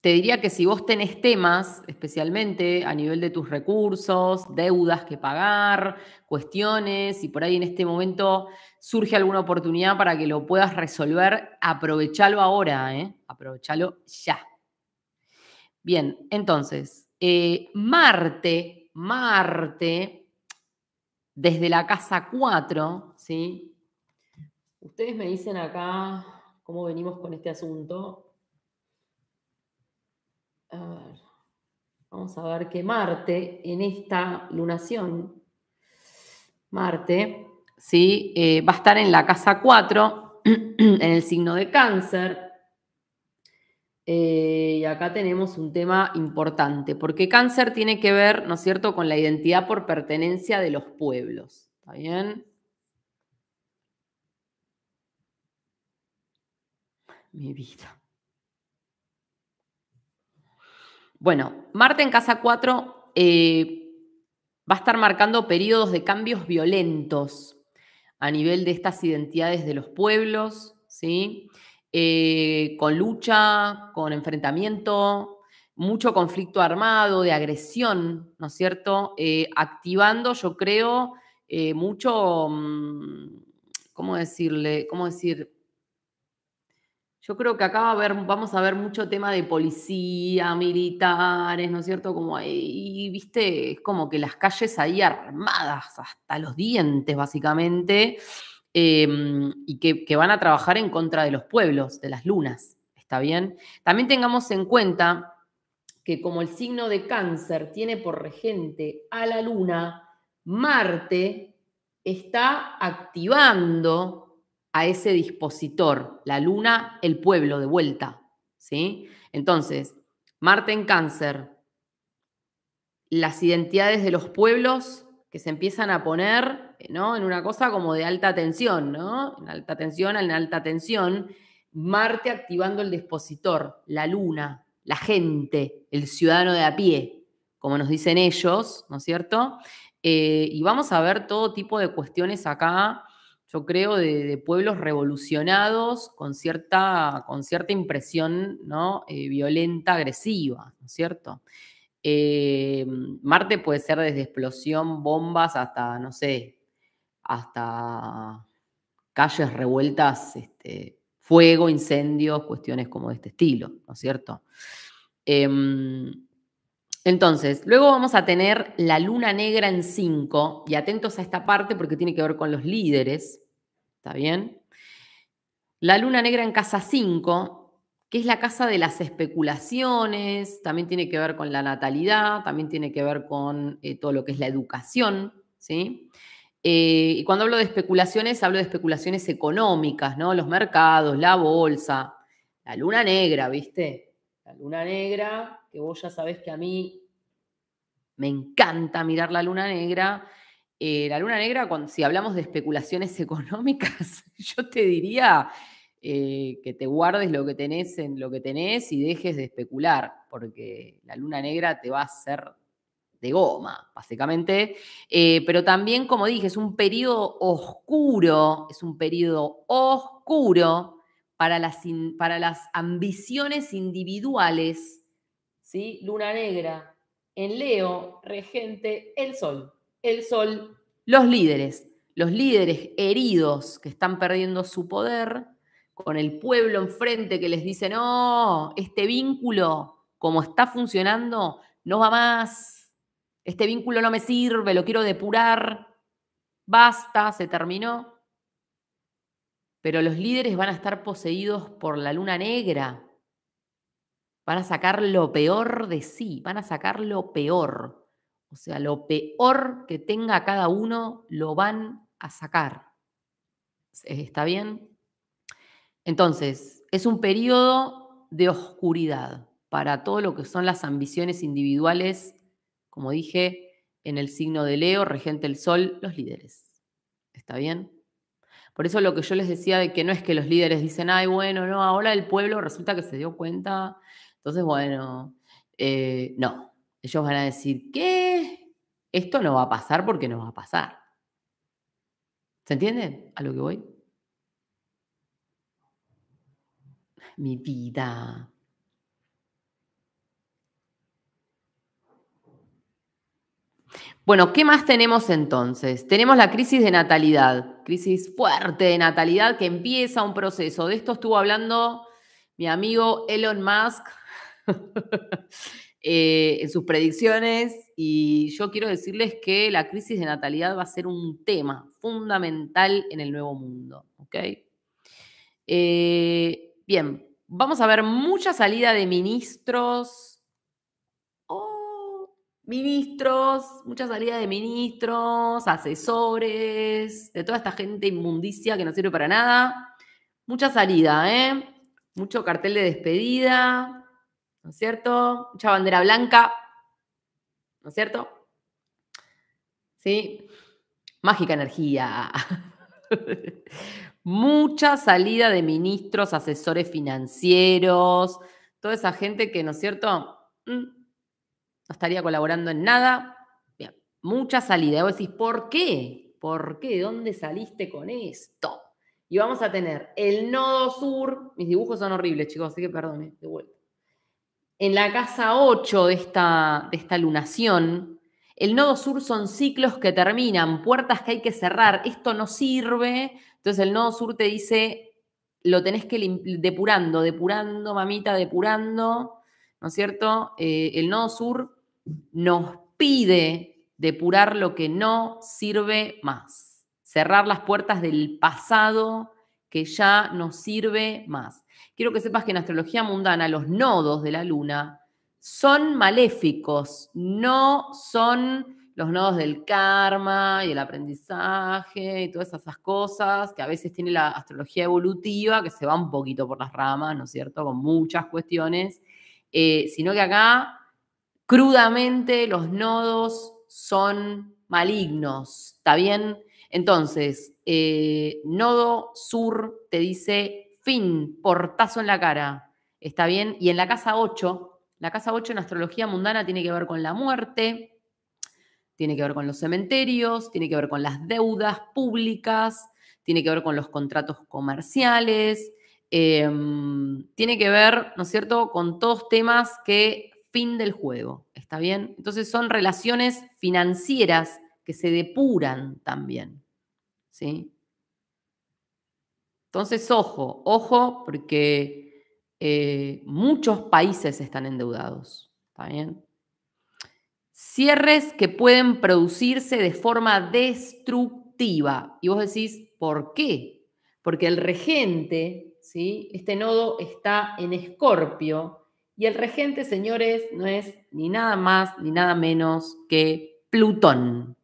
Speaker 1: Te diría que si vos tenés temas, especialmente a nivel de tus recursos, deudas que pagar, cuestiones, y por ahí en este momento surge alguna oportunidad para que lo puedas resolver, aprovechalo ahora, ¿eh? aprovechalo ya. Bien, entonces, eh, Marte, Marte, desde la casa 4, ¿sí? Ustedes me dicen acá cómo venimos con este asunto vamos a ver que Marte en esta lunación, Marte, ¿sí? Eh, va a estar en la casa 4, en el signo de cáncer. Eh, y acá tenemos un tema importante, porque cáncer tiene que ver, ¿no es cierto?, con la identidad por pertenencia de los pueblos. ¿Está bien? Mi vida. Bueno, Marte en casa 4 eh, va a estar marcando periodos de cambios violentos a nivel de estas identidades de los pueblos, ¿sí? Eh, con lucha, con enfrentamiento, mucho conflicto armado, de agresión, ¿no es cierto? Eh, activando, yo creo, mucho, mm, ¿cómo decirle? ¿Cómo decir? Yo creo que acá vamos a ver mucho tema de policía, militares, ¿no es cierto? Como, y viste, es como que las calles ahí armadas hasta los dientes, básicamente, em, y que van a trabajar en contra de los pueblos, de las lunas, ¿está bien? También tengamos en cuenta que como el signo de cáncer tiene por regente a la luna, Marte está activando a ese dispositor, la luna, el pueblo de vuelta, ¿sí? Entonces, Marte en cáncer, las identidades de los pueblos que se empiezan a poner, ¿no? En una cosa como de alta tensión, ¿no? En alta tensión, en alta tensión, Marte activando el dispositor, la luna, la gente, el ciudadano de a pie, como nos dicen ellos, ¿no es cierto? Eh, y vamos a ver todo tipo de cuestiones acá yo creo, de, pueblos revolucionados con cierta, con cierta impresión ¿no? Eh, violenta, agresiva, ¿no es cierto? Eh, Marte puede ser desde explosión, bombas, hasta, no sé, hasta calles revueltas, este, fuego, incendios, cuestiones como de este estilo, ¿no es cierto? Em, entonces, luego vamos a tener la luna negra en 5, y atentos a esta parte porque tiene que ver con los líderes, ¿está bien? La luna negra en casa 5, que es la casa de las especulaciones, también tiene que ver con la natalidad, también tiene que ver con eh, todo lo que es la educación, ¿sí? Eh, y cuando hablo de especulaciones, hablo de especulaciones económicas, ¿no? Los mercados, la bolsa, la luna negra, ¿viste? La luna negra, que vos ya sabés que a mí me encanta mirar la luna negra. Eh, la luna negra, cuando, si hablamos de especulaciones económicas, yo te diría eh, que te guardes lo que tenés en lo que tenés y dejes de especular, porque la luna negra te va a hacer de goma, básicamente. Eh, pero también, como dije, es un periodo oscuro, es un periodo oscuro para las, para las ambiciones individuales, ¿sí? Luna negra, en Leo regente el sol, el sol, los líderes, los líderes heridos que están perdiendo su poder, con el pueblo enfrente que les dice, no, este vínculo, como está funcionando, no va más, este vínculo no me sirve, lo quiero depurar, basta, se terminó. Pero los líderes van a estar poseídos por la luna negra. Van a sacar lo peor de sí, van a sacar lo peor. O sea, lo peor que tenga cada uno lo van a sacar. ¿Está bien? Entonces, es un periodo de oscuridad para todo lo que son las ambiciones individuales, como dije, en el signo de Leo, regente el Sol, los líderes. ¿Está bien? Por eso lo que yo les decía de que no es que los líderes dicen, ay, bueno, no, ahora el pueblo resulta que se dio cuenta. Entonces, bueno, eh, no, ellos van a decir, ¿qué? Esto no va a pasar porque no va a pasar. ¿Se entiende a lo que voy? Mi vida. Bueno, ¿qué más tenemos entonces? Tenemos la crisis de natalidad, crisis fuerte de natalidad que empieza un proceso. De esto estuvo hablando mi amigo Elon Musk eh, en sus predicciones y yo quiero decirles que la crisis de natalidad va a ser un tema fundamental en el nuevo mundo. Eh, bien, vamos a ver mucha salida de ministros ministros, mucha salida de ministros, asesores, de toda esta gente inmundicia que no sirve para nada. Mucha salida, ¿eh? Mucho cartel de despedida, ¿no es cierto? Mucha bandera blanca, ¿no es cierto? ¿Sí? Mágica energía. Mucha salida de ministros, asesores financieros, toda esa gente que, ¿no es cierto? Mm, no estaría colaborando en nada. mucha salida. Y vos decís, ¿por qué? ¿Por qué? ¿Dónde saliste con esto? Y vamos a tener el nodo sur, mis dibujos son horribles, chicos, así que perdone, de vuelta. En la casa 8 de esta, de esta lunación, el nodo sur son ciclos que terminan, puertas que hay que cerrar, esto no sirve. Entonces el nodo sur te dice, lo tenés que depurando, depurando, mamita, depurando, ¿no es cierto? Eh, el nodo sur nos pide depurar lo que no sirve más, cerrar las puertas del pasado que ya no sirve más. Quiero que sepas que en astrología mundana los nodos de la luna son maléficos, no son los nodos del karma y el aprendizaje y todas esas cosas que a veces tiene la astrología evolutiva, que se va un poquito por las ramas, ¿no es cierto?, con muchas cuestiones, eh, sino que acá crudamente los nodos son malignos, ¿está bien? Entonces, eh, nodo sur te dice fin, portazo en la cara, ¿está bien? Y en la casa 8, la casa 8 en astrología mundana tiene que ver con la muerte, tiene que ver con los cementerios, tiene que ver con las deudas públicas, tiene que ver con los contratos comerciales, em, tiene que ver, ¿no es cierto?, con todos temas que fin del juego, ¿está bien? Entonces son relaciones financieras que se depuran también, ¿sí? Entonces, ojo, ojo, porque eh, muchos países están endeudados, ¿está bien? Cierres que pueden producirse de forma destructiva. Y vos decís, ¿por qué? Porque el regente, ¿sí? Este nodo está en escorpio, y el regente, señores, no es ni nada más ni nada menos que Plutón.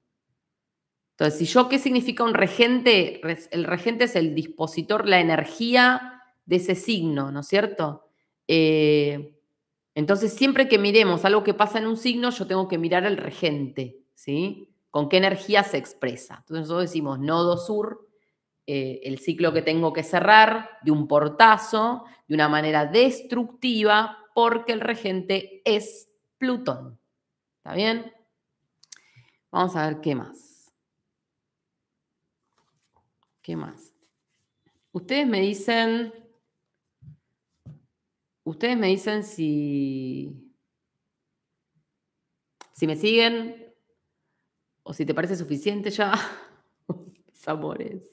Speaker 1: Entonces, si yo, ¿qué significa un regente? El regente es el dispositor, la energía de ese signo, ¿no es cierto? Eh, entonces, siempre que miremos algo que pasa en un signo, yo tengo que mirar el regente, ¿sí? Con qué energía se expresa. Entonces, nosotros decimos nodo sur, eh, el ciclo que tengo que cerrar de un portazo, de una manera destructiva, porque el regente es Plutón. ¿Está bien? Vamos a ver qué más. ¿Qué más? Ustedes me dicen, ustedes me dicen si, si me siguen o si te parece suficiente ya. sabores.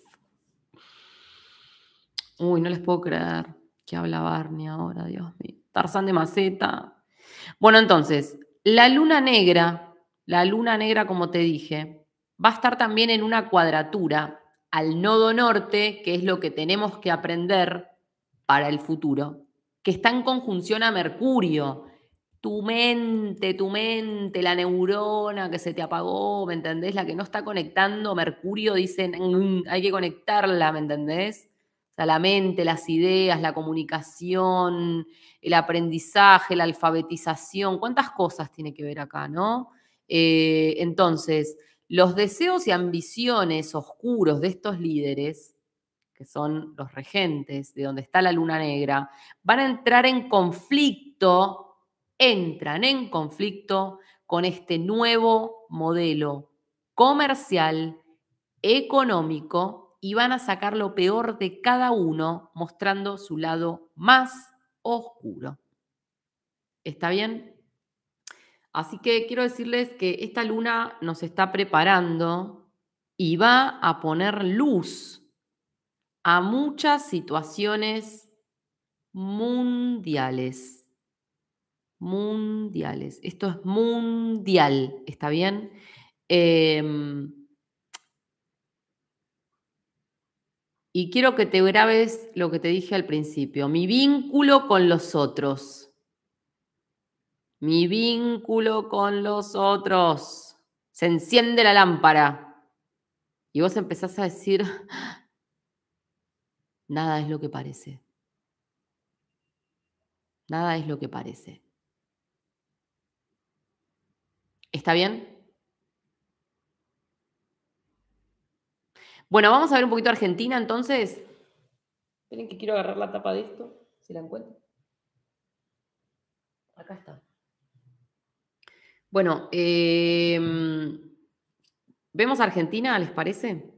Speaker 1: amores. Uy, no les puedo creer que habla Barney ahora, Dios mío. Tarzán de Maceta. Bueno, entonces, la luna negra, la luna negra, como te dije, va a estar también en una cuadratura al nodo norte, que es lo que tenemos que aprender para el futuro, que está en conjunción a Mercurio. Tu mente, tu mente, la neurona que se te apagó, ¿me entendés? La que no está conectando Mercurio, dicen, mm, hay que conectarla, ¿me entendés? O sea, la mente, las ideas, la comunicación, el aprendizaje, la alfabetización, cuántas cosas tiene que ver acá, ¿no? Eh, entonces, los deseos y ambiciones oscuros de estos líderes, que son los regentes, de donde está la luna negra, van a entrar en conflicto, entran en conflicto con este nuevo modelo comercial, económico y van a sacar lo peor de cada uno, mostrando su lado más oscuro. ¿Está bien? Así que quiero decirles que esta luna nos está preparando y va a poner luz a muchas situaciones mundiales. Mundiales. Esto es mundial, ¿está bien? Em, Y quiero que te grabes lo que te dije al principio, mi vínculo con los otros. Mi vínculo con los otros. Se enciende la lámpara. Y vos empezás a decir, ah, nada es lo que parece. Nada es lo que parece. ¿Está bien? Bueno, vamos a ver un poquito Argentina entonces. Esperen que quiero agarrar la tapa de esto, si la encuentro. Acá está. Bueno, em, ¿vemos Argentina, les parece?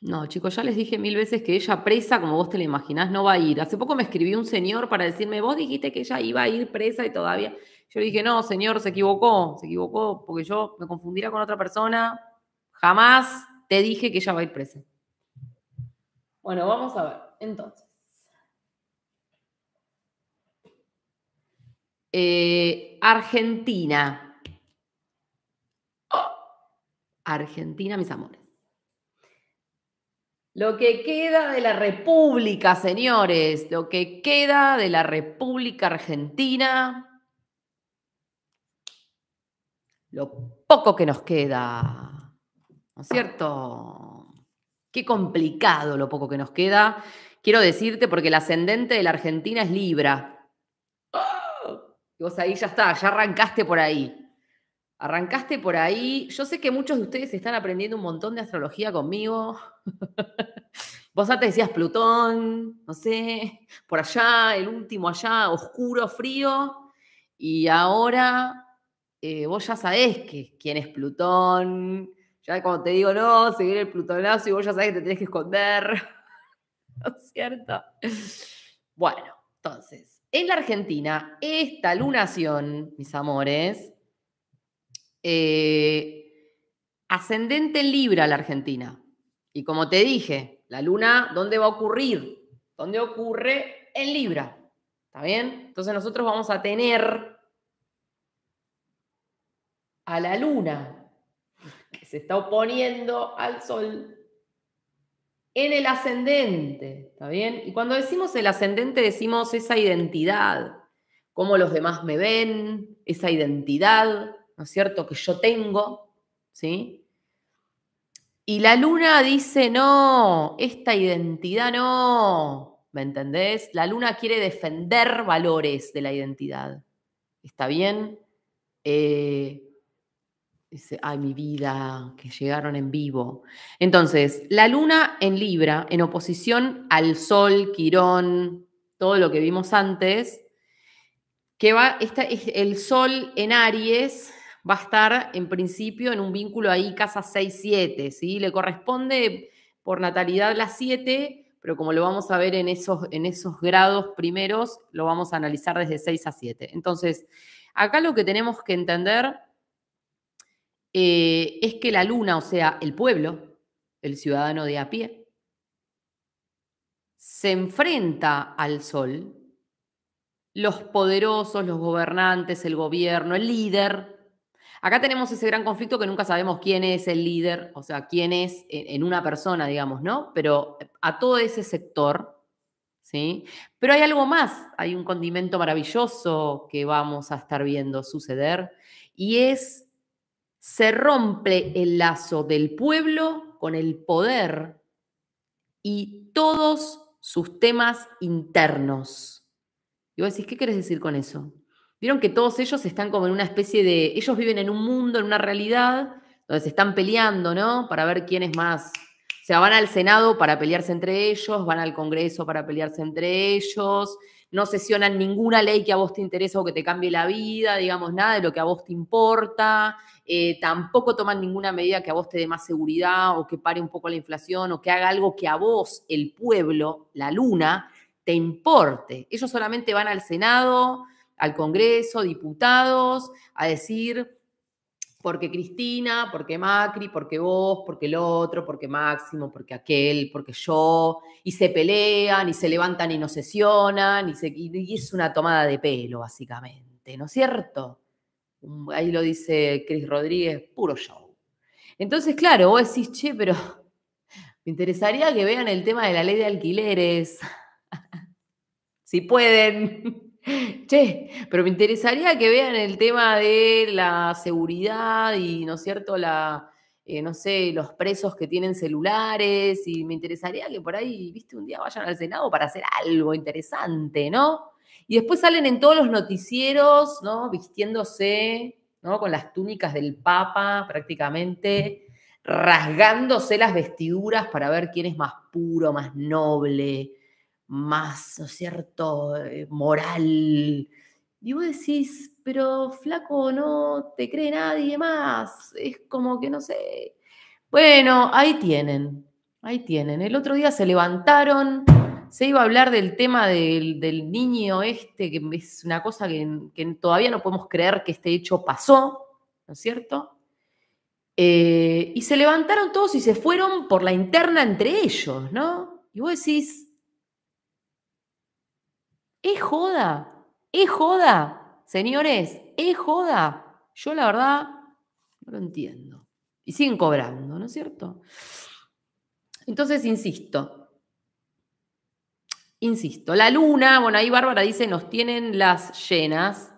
Speaker 1: No, chicos, ya les dije mil veces que ella presa, como vos te la imaginás, no va a ir. Hace poco me escribió un señor para decirme, vos dijiste que ella iba a ir presa y todavía. Yo le dije, no, señor, se equivocó, se equivocó, porque yo me confundiría con otra persona. Jamás te dije que ella va a ir presa. Bueno, vamos a ver. Entonces. Eh, Argentina. Argentina, mis amores. Lo que queda de la República, señores, lo que queda de la República Argentina lo poco que nos queda, ¿no es ah. cierto? Qué complicado lo poco que nos queda. Quiero decirte, porque el ascendente de la Argentina es Libra. Y vos ahí ya está, ya arrancaste por ahí. Arrancaste por ahí. Yo sé que muchos de ustedes están aprendiendo un montón de astrología conmigo. Vos antes decías Plutón, no sé, por allá, el último allá, oscuro, frío. Y ahora eh, vos ya sabés que, quién es Plutón. Ya cuando te digo no, seguir el plutonazo y vos ya sabés que te tenés que esconder. ¿No es cierto? Bueno, entonces, en la Argentina, esta lunación, mis amores, eh, ascendente en Libra la Argentina. Y como te dije, la luna, ¿dónde va a ocurrir? ¿Dónde ocurre? En Libra. ¿Está bien? Entonces nosotros vamos a tener a la luna, que se está oponiendo al sol, en el ascendente, ¿está bien? Y cuando decimos el ascendente decimos esa identidad, cómo los demás me ven, esa identidad, ¿no es cierto?, que yo tengo, ¿sí? Y la luna dice, no, esta identidad no, ¿me entendés? La luna quiere defender valores de la identidad, ¿está bien? Eh, dice, ay, mi vida, que llegaron en vivo. Entonces, la luna en Libra, en oposición al Sol, Quirón, todo lo que vimos antes, que va, esta, el Sol en Aries va a estar en principio en un vínculo ahí, casa 6-7, ¿sí? Le corresponde por natalidad la 7, pero como lo vamos a ver en esos, en esos grados primeros, lo vamos a analizar desde 6 a 7. Entonces, acá lo que tenemos que entender eh, es que la luna, o sea, el pueblo, el ciudadano de a pie, se enfrenta al sol, los poderosos, los gobernantes, el gobierno, el líder. Acá tenemos ese gran conflicto que nunca sabemos quién es el líder, o sea, quién es en una persona, digamos, ¿no? Pero a todo ese sector, ¿sí? Pero hay algo más, hay un condimento maravilloso que vamos a estar viendo suceder y es se rompe el lazo del pueblo con el poder y todos sus temas internos. Y vos decís, ¿qué querés decir con eso? Vieron que todos ellos están como en una especie de, ellos viven en un mundo, en una realidad, donde se están peleando, ¿no? Para ver quién es más. O sea, van al Senado para pelearse entre ellos, van al Congreso para pelearse entre ellos, no sesionan ninguna ley que a vos te interese o que te cambie la vida, digamos, nada de lo que a vos te importa, eh, tampoco toman ninguna medida que a vos te dé más seguridad o que pare un poco la inflación o que haga algo que a vos, el pueblo, la luna, te importe. Ellos solamente van al Senado, al Congreso, diputados, a decir porque Cristina, porque Macri, porque vos, porque el otro, porque Máximo, porque aquel, porque yo, y se pelean, y se levantan y no sesionan, y, es una tomada de pelo, básicamente, ¿no es cierto? Ahí lo dice Cris Rodríguez, puro show. Entonces, claro, vos decís, che, pero me interesaría que vean el tema de la ley de alquileres, si pueden. Che, pero me interesaría que vean el tema de la seguridad y, ¿no es cierto?, la, eh, no sé, los presos que tienen celulares y me interesaría que por ahí, viste, un día vayan al Senado para hacer algo interesante, ¿no? Y después salen en todos los noticieros, ¿no? Vistiéndose, ¿no? Con las túnicas del Papa prácticamente, rasgándose las vestiduras para ver quién es más puro, más noble, más, ¿no es cierto?, eh, moral. Y vos decís, pero flaco, no te cree nadie más. Es como que no sé. Bueno, ahí tienen, ahí tienen. El otro día se levantaron, se iba a hablar del tema del, niño este, que es una cosa que, todavía no podemos creer que este hecho pasó, ¿no es cierto? Eh, y se levantaron todos y se fueron por la interna entre ellos, ¿no? Y vos decís, es joda, es joda, señores, es joda. Yo la verdad no lo entiendo. Y siguen cobrando, ¿no es cierto? Entonces, insisto, insisto, la luna, bueno, ahí Bárbara dice, nos tienen las llenas,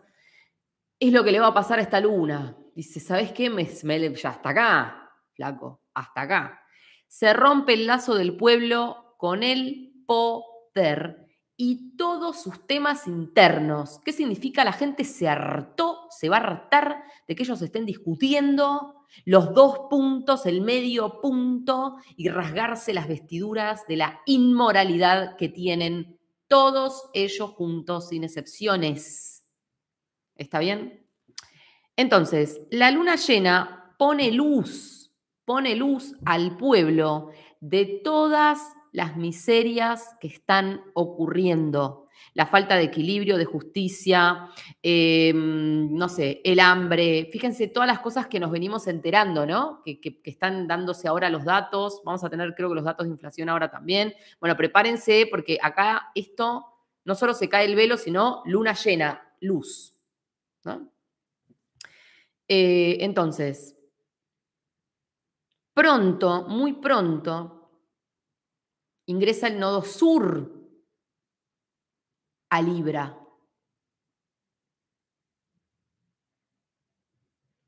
Speaker 1: es lo que le va a pasar a esta luna. Dice, ¿sabes qué? Me, me, ya hasta acá, flaco, hasta acá. Se rompe el lazo del pueblo con el poder y todos sus temas internos. ¿Qué significa? La gente se hartó, se va a hartar de que ellos estén discutiendo los dos puntos, el medio punto y rasgarse las vestiduras de la inmoralidad que tienen todos ellos juntos, sin excepciones. ¿Está bien? Entonces, la luna llena pone luz, pone luz al pueblo de todas las miserias que están ocurriendo, la falta de equilibrio, de justicia, em, no sé, el hambre, fíjense todas las cosas que nos venimos enterando, ¿no? Que, están dándose ahora los datos, vamos a tener creo que los datos de inflación ahora también. Bueno, prepárense porque acá esto no solo se cae el velo, sino luna llena, luz, eh, entonces, pronto, muy pronto, Ingresa el nodo sur a Libra.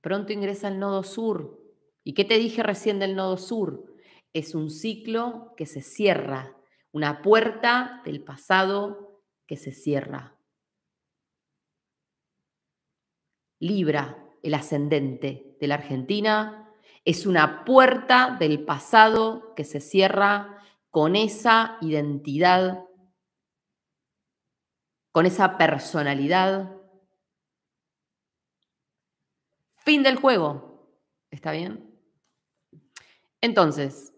Speaker 1: Pronto ingresa el nodo sur. ¿Y qué te dije recién del nodo sur? Es un ciclo que se cierra, una puerta del pasado que se cierra. Libra, el ascendente de la Argentina, es una puerta del pasado que se cierra con esa identidad, con esa personalidad. Fin del juego. ¿Está bien? Entonces,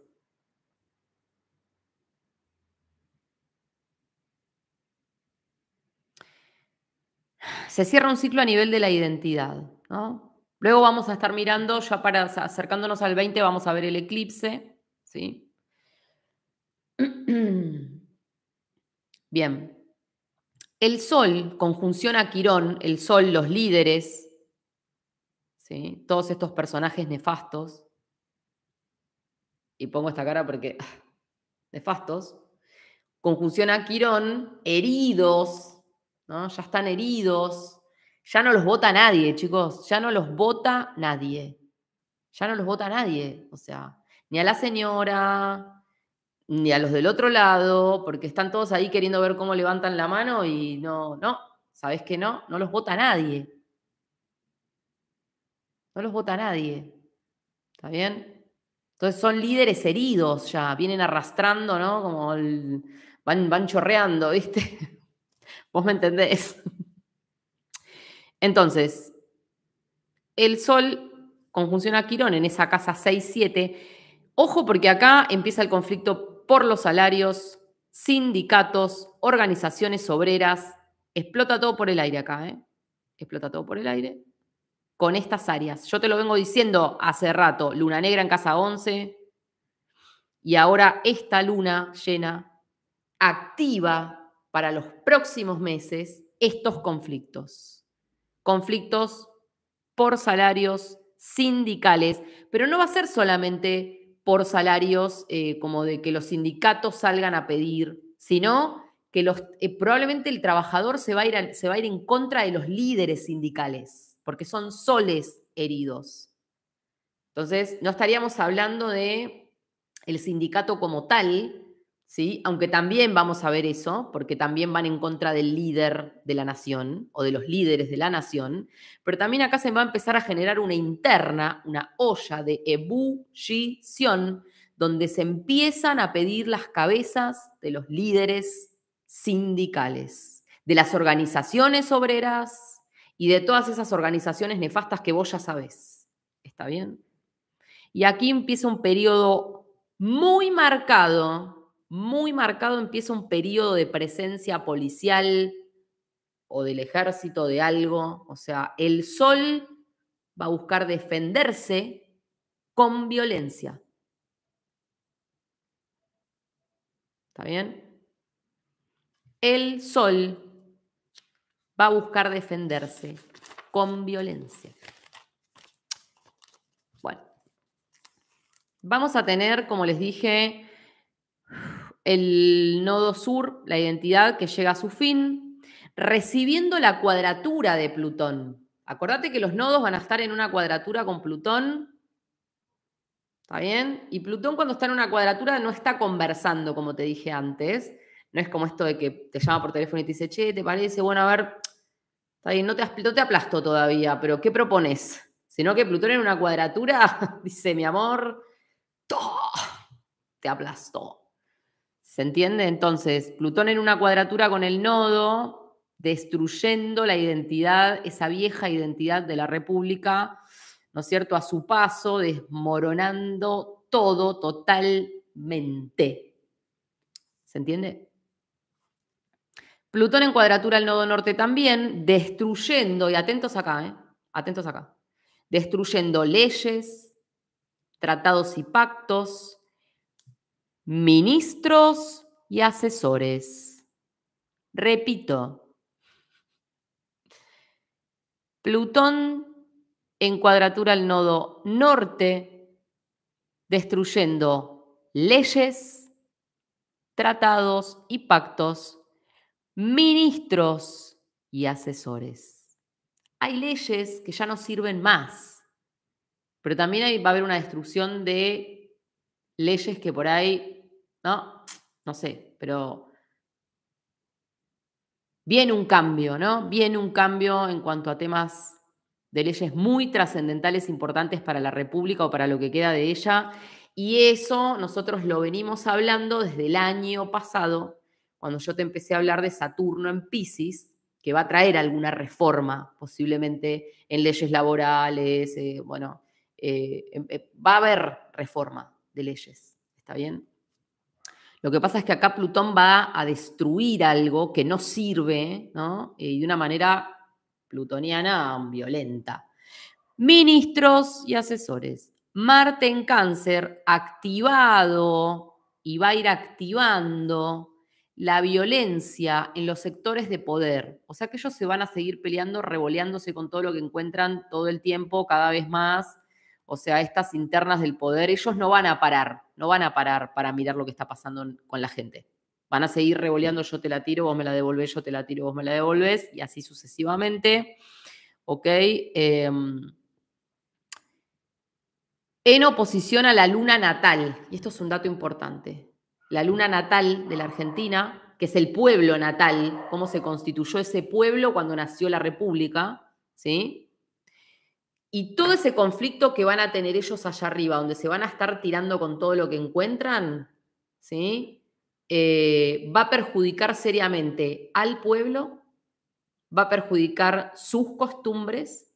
Speaker 1: se cierra un ciclo a nivel de la identidad. ¿no? Luego vamos a estar mirando, ya para acercándonos al 20, vamos a ver el eclipse. ¿sí? Bien. El Sol conjunción a Quirón, el Sol, los líderes, ¿sí? todos estos personajes nefastos. Y pongo esta cara porque. nefastos. Conjunción a Quirón, heridos, ¿no? Ya están heridos. Ya no los vota nadie, chicos. Ya no los vota nadie. Ya no los vota nadie. O sea, ni a la señora, ni a los del otro lado, porque están todos ahí queriendo ver cómo levantan la mano y no, no, ¿sabés que no, no los vota nadie. No los vota nadie. ¿Está bien? Entonces son líderes heridos ya, vienen arrastrando, ¿no? Como van, van chorreando, ¿viste? Vos me entendés. Entonces, el sol conjunción a Quirón en esa casa 6-7. Ojo porque acá empieza el conflicto por los salarios, sindicatos, organizaciones obreras. Explota todo por el aire acá, ¿eh? Explota todo por el aire. Con estas áreas. Yo te lo vengo diciendo hace rato. Luna negra en casa 11. Y ahora esta luna llena activa para los próximos meses estos conflictos. Conflictos por salarios sindicales. Pero no va a ser solamente por salarios eh, como de que los sindicatos salgan a pedir, sino que los, eh, probablemente el trabajador se va, a ir se va a ir en contra de los líderes sindicales, porque son soles heridos. Entonces, no estaríamos hablando de el sindicato como tal, aunque también vamos a ver eso, porque también van en contra del líder de la nación o de los líderes de la nación, pero también acá se va a empezar a generar una interna, una olla de ebullición, donde se empiezan a pedir las cabezas de los líderes sindicales, de las organizaciones obreras y de todas esas organizaciones nefastas que vos ya sabés. ¿Está bien? Y aquí empieza un periodo muy marcado muy marcado empieza un periodo de presencia policial o del ejército de algo. O sea, el sol va a buscar defenderse con violencia. ¿Está bien? El sol va a buscar defenderse con violencia. Bueno, vamos a tener, como les dije, el nodo sur, la identidad que llega a su fin, recibiendo la cuadratura de Plutón. Acordate que los nodos van a estar en una cuadratura con Plutón. ¿Está bien? Y Plutón cuando está en una cuadratura no está conversando, como te dije antes. No es como esto de que te llama por teléfono y te dice, che, ¿te parece? Bueno, a ver, está bien, no te, aplastó aplasto todavía, pero ¿qué propones? Sino que Plutón en una cuadratura dice, mi amor, te aplastó. ¿Se entiende? Entonces, Plutón en una cuadratura con el nodo, destruyendo la identidad, esa vieja identidad de la República, ¿no es cierto? A su paso, desmoronando todo totalmente. ¿Se entiende? Plutón en cuadratura al nodo norte también, destruyendo, y atentos acá, ¿eh? Atentos acá. Destruyendo leyes, tratados y pactos, ministros y asesores. Repito, Plutón en cuadratura al nodo norte, destruyendo leyes, tratados y pactos, ministros y asesores. Hay leyes que ya no sirven más, pero también va a haber una destrucción de leyes que por ahí, ¿no? No sé, pero viene un cambio, ¿no? Viene un cambio en cuanto a temas de leyes muy trascendentales, importantes para la República o para lo que queda de ella. Y eso nosotros lo venimos hablando desde el año pasado, cuando yo te empecé a hablar de Saturno en Pisces, que va a traer alguna reforma posiblemente en leyes laborales, eh, bueno, eh, em, eh, va a haber reforma, leyes. ¿Está bien? Lo que pasa es que acá Plutón va a destruir algo que no sirve, ¿no? Eh, y de una manera plutoniana violenta. Ministros y asesores. Marte en cáncer activado y va a ir activando la violencia en los sectores de poder. O sea que ellos se van a seguir peleando, revoleándose con todo lo que encuentran todo el tiempo, cada vez más, o sea, estas internas del poder, ellos no van a parar, no van a parar para mirar lo que está pasando con la gente. Van a seguir revoleando, yo te la tiro, vos me la devolvés, yo te la tiro, vos me la devolvés, y así sucesivamente. ¿Ok? Em, en oposición a la luna natal, y esto es un dato importante, la luna natal de la Argentina, que es el pueblo natal, cómo se constituyó ese pueblo cuando nació la República, ¿sí? Y todo ese conflicto que van a tener ellos allá arriba, donde se van a estar tirando con todo lo que encuentran, ¿sí? Eh, va a perjudicar seriamente al pueblo, va a perjudicar sus costumbres,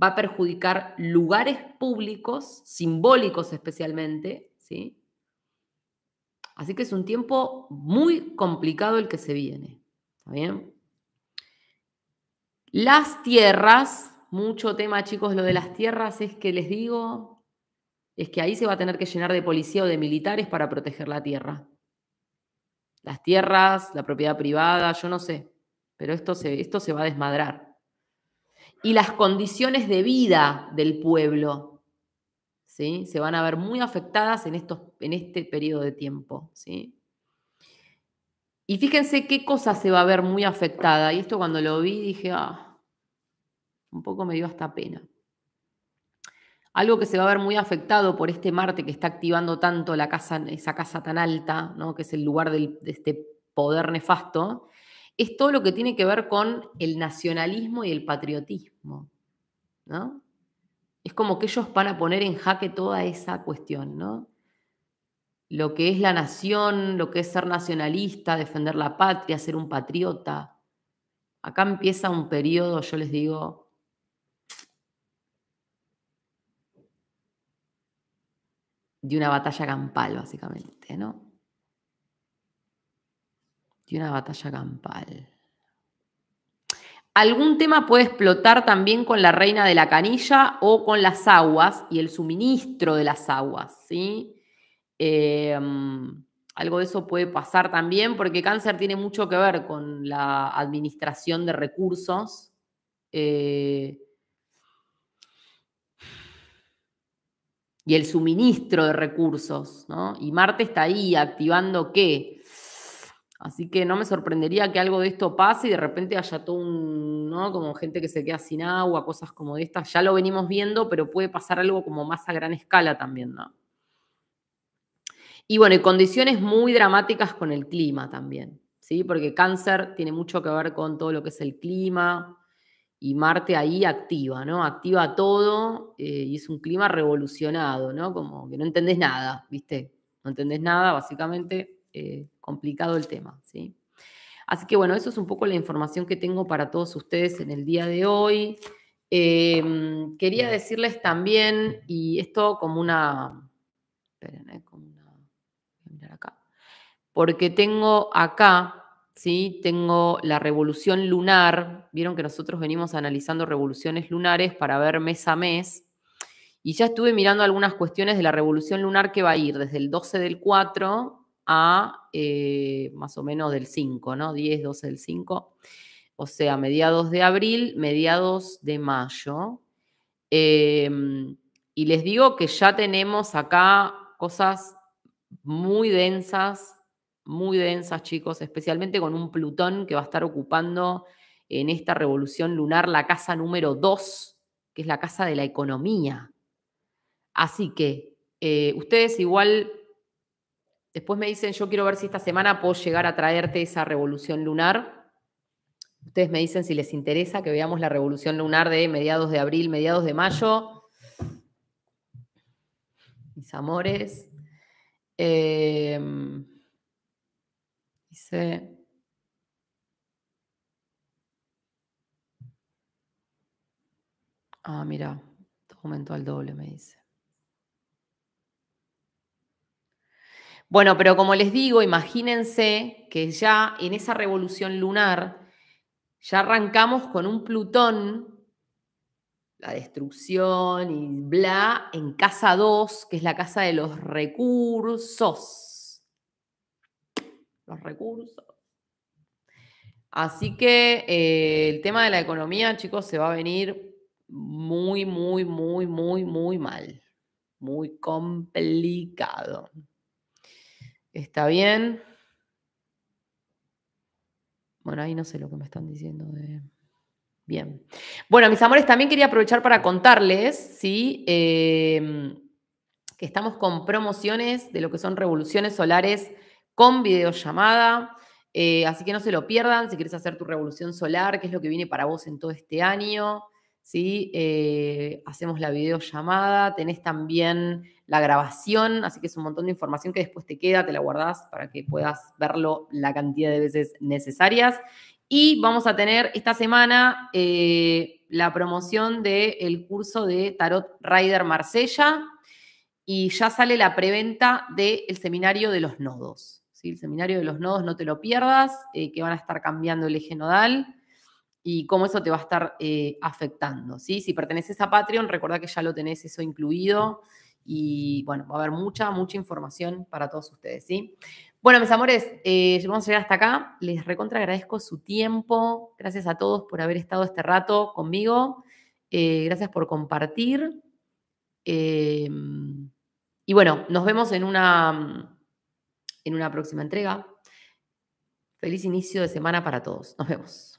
Speaker 1: va a perjudicar lugares públicos, simbólicos especialmente, ¿sí? Así que es un tiempo muy complicado el que se viene. bien? Las tierras mucho tema, chicos, lo de las tierras es que les digo, es que ahí se va a tener que llenar de policía o de militares para proteger la tierra. Las tierras, la propiedad privada, yo no sé, pero esto se, esto se va a desmadrar. Y las condiciones de vida del pueblo, ¿sí? Se van a ver muy afectadas en, estos, en este periodo de tiempo, ¿sí? Y fíjense qué cosa se va a ver muy afectada. Y esto cuando lo vi dije, ah, un poco me dio hasta pena. Algo que se va a ver muy afectado por este Marte que está activando tanto la casa, esa casa tan alta, ¿no? que es el lugar de este poder nefasto, es todo lo que tiene que ver con el nacionalismo y el patriotismo. ¿no? Es como que ellos van a poner en jaque toda esa cuestión, ¿no? Lo que es la nación, lo que es ser nacionalista, defender la patria, ser un patriota. Acá empieza un periodo, yo les digo, de una batalla campal, básicamente, ¿no? De una batalla campal. Algún tema puede explotar también con la reina de la canilla o con las aguas y el suministro de las aguas, ¿sí? Em, algo de eso puede pasar también porque cáncer tiene mucho que ver con la administración de recursos. Eh, y el suministro de recursos, ¿no? Y Marte está ahí activando qué. Así que no me sorprendería que algo de esto pase y de repente haya todo un, ¿no? Como gente que se queda sin agua, cosas como de estas. Ya lo venimos viendo, pero puede pasar algo como más a gran escala también, ¿no? Y bueno, condiciones muy dramáticas con el clima también, ¿sí? Porque cáncer tiene mucho que ver con todo lo que es el clima, y Marte ahí activa, ¿no? Activa todo eh, y es un clima revolucionado, ¿no? Como que no entendés nada, ¿viste? No entendés nada, básicamente eh, complicado el tema, ¿sí? Así que bueno, eso es un poco la información que tengo para todos ustedes en el día de hoy. Em, quería decirles también, y esto como una... Esperen, eh, como una... Voy a mirar acá. Porque tengo acá ¿sí? Tengo la revolución lunar. Vieron que nosotros venimos analizando revoluciones lunares para ver mes a mes. Y ya estuve mirando algunas cuestiones de la revolución lunar que va a ir desde el 12 del 4 a eh, más o menos del 5, ¿no? 10, 12 del 5. O sea, mediados de abril, mediados de mayo. Em, y les digo que ya tenemos acá cosas muy densas muy densas, chicos, especialmente con un Plutón que va a estar ocupando en esta revolución lunar la casa número 2, que es la casa de la economía. Así que eh, ustedes igual, después me dicen, yo quiero ver si esta semana puedo llegar a traerte esa revolución lunar. Ustedes me dicen si les interesa que veamos la revolución lunar de mediados de abril, mediados de mayo. Mis amores. Eh, ah, mira, aumentó al doble, me dice. Bueno, pero como les digo, imagínense que ya en esa revolución lunar, ya arrancamos con un Plutón, la destrucción y bla, en casa 2, que es la casa de los recursos los recursos. Así que eh, el tema de la economía, chicos, se va a venir muy, muy, muy, muy, muy mal. Muy complicado. ¿Está bien? Bueno, ahí no sé lo que me están diciendo Bien. Bueno, mis amores, también quería aprovechar para contarles, ¿sí? Eh, que estamos con promociones de lo que son revoluciones solares con videollamada. Eh, así que no se lo pierdan si quieres hacer tu revolución solar, qué es lo que viene para vos en todo este año. ¿sí? Eh, hacemos la videollamada, tenés también la grabación, así que es un montón de información que después te queda, te la guardás para que puedas verlo la cantidad de veces necesarias. Y vamos a tener esta semana eh, la promoción del curso de Tarot Rider Marsella y ya sale la preventa del seminario de los nodos. ¿sí? El seminario de los nodos no te lo pierdas, eh, que van a estar cambiando el eje nodal y cómo eso te va a estar eh, afectando, ¿sí? Si perteneces a Patreon, recuerda que ya lo tenés eso incluido y, bueno, va a haber mucha, mucha información para todos ustedes, ¿sí? Bueno, mis amores, eh, vamos a llegar hasta acá. Les recontra agradezco su tiempo. Gracias a todos por haber estado este rato conmigo. gracias por compartir. y bueno, nos vemos en una en una próxima entrega. Feliz inicio de semana para todos. Nos vemos.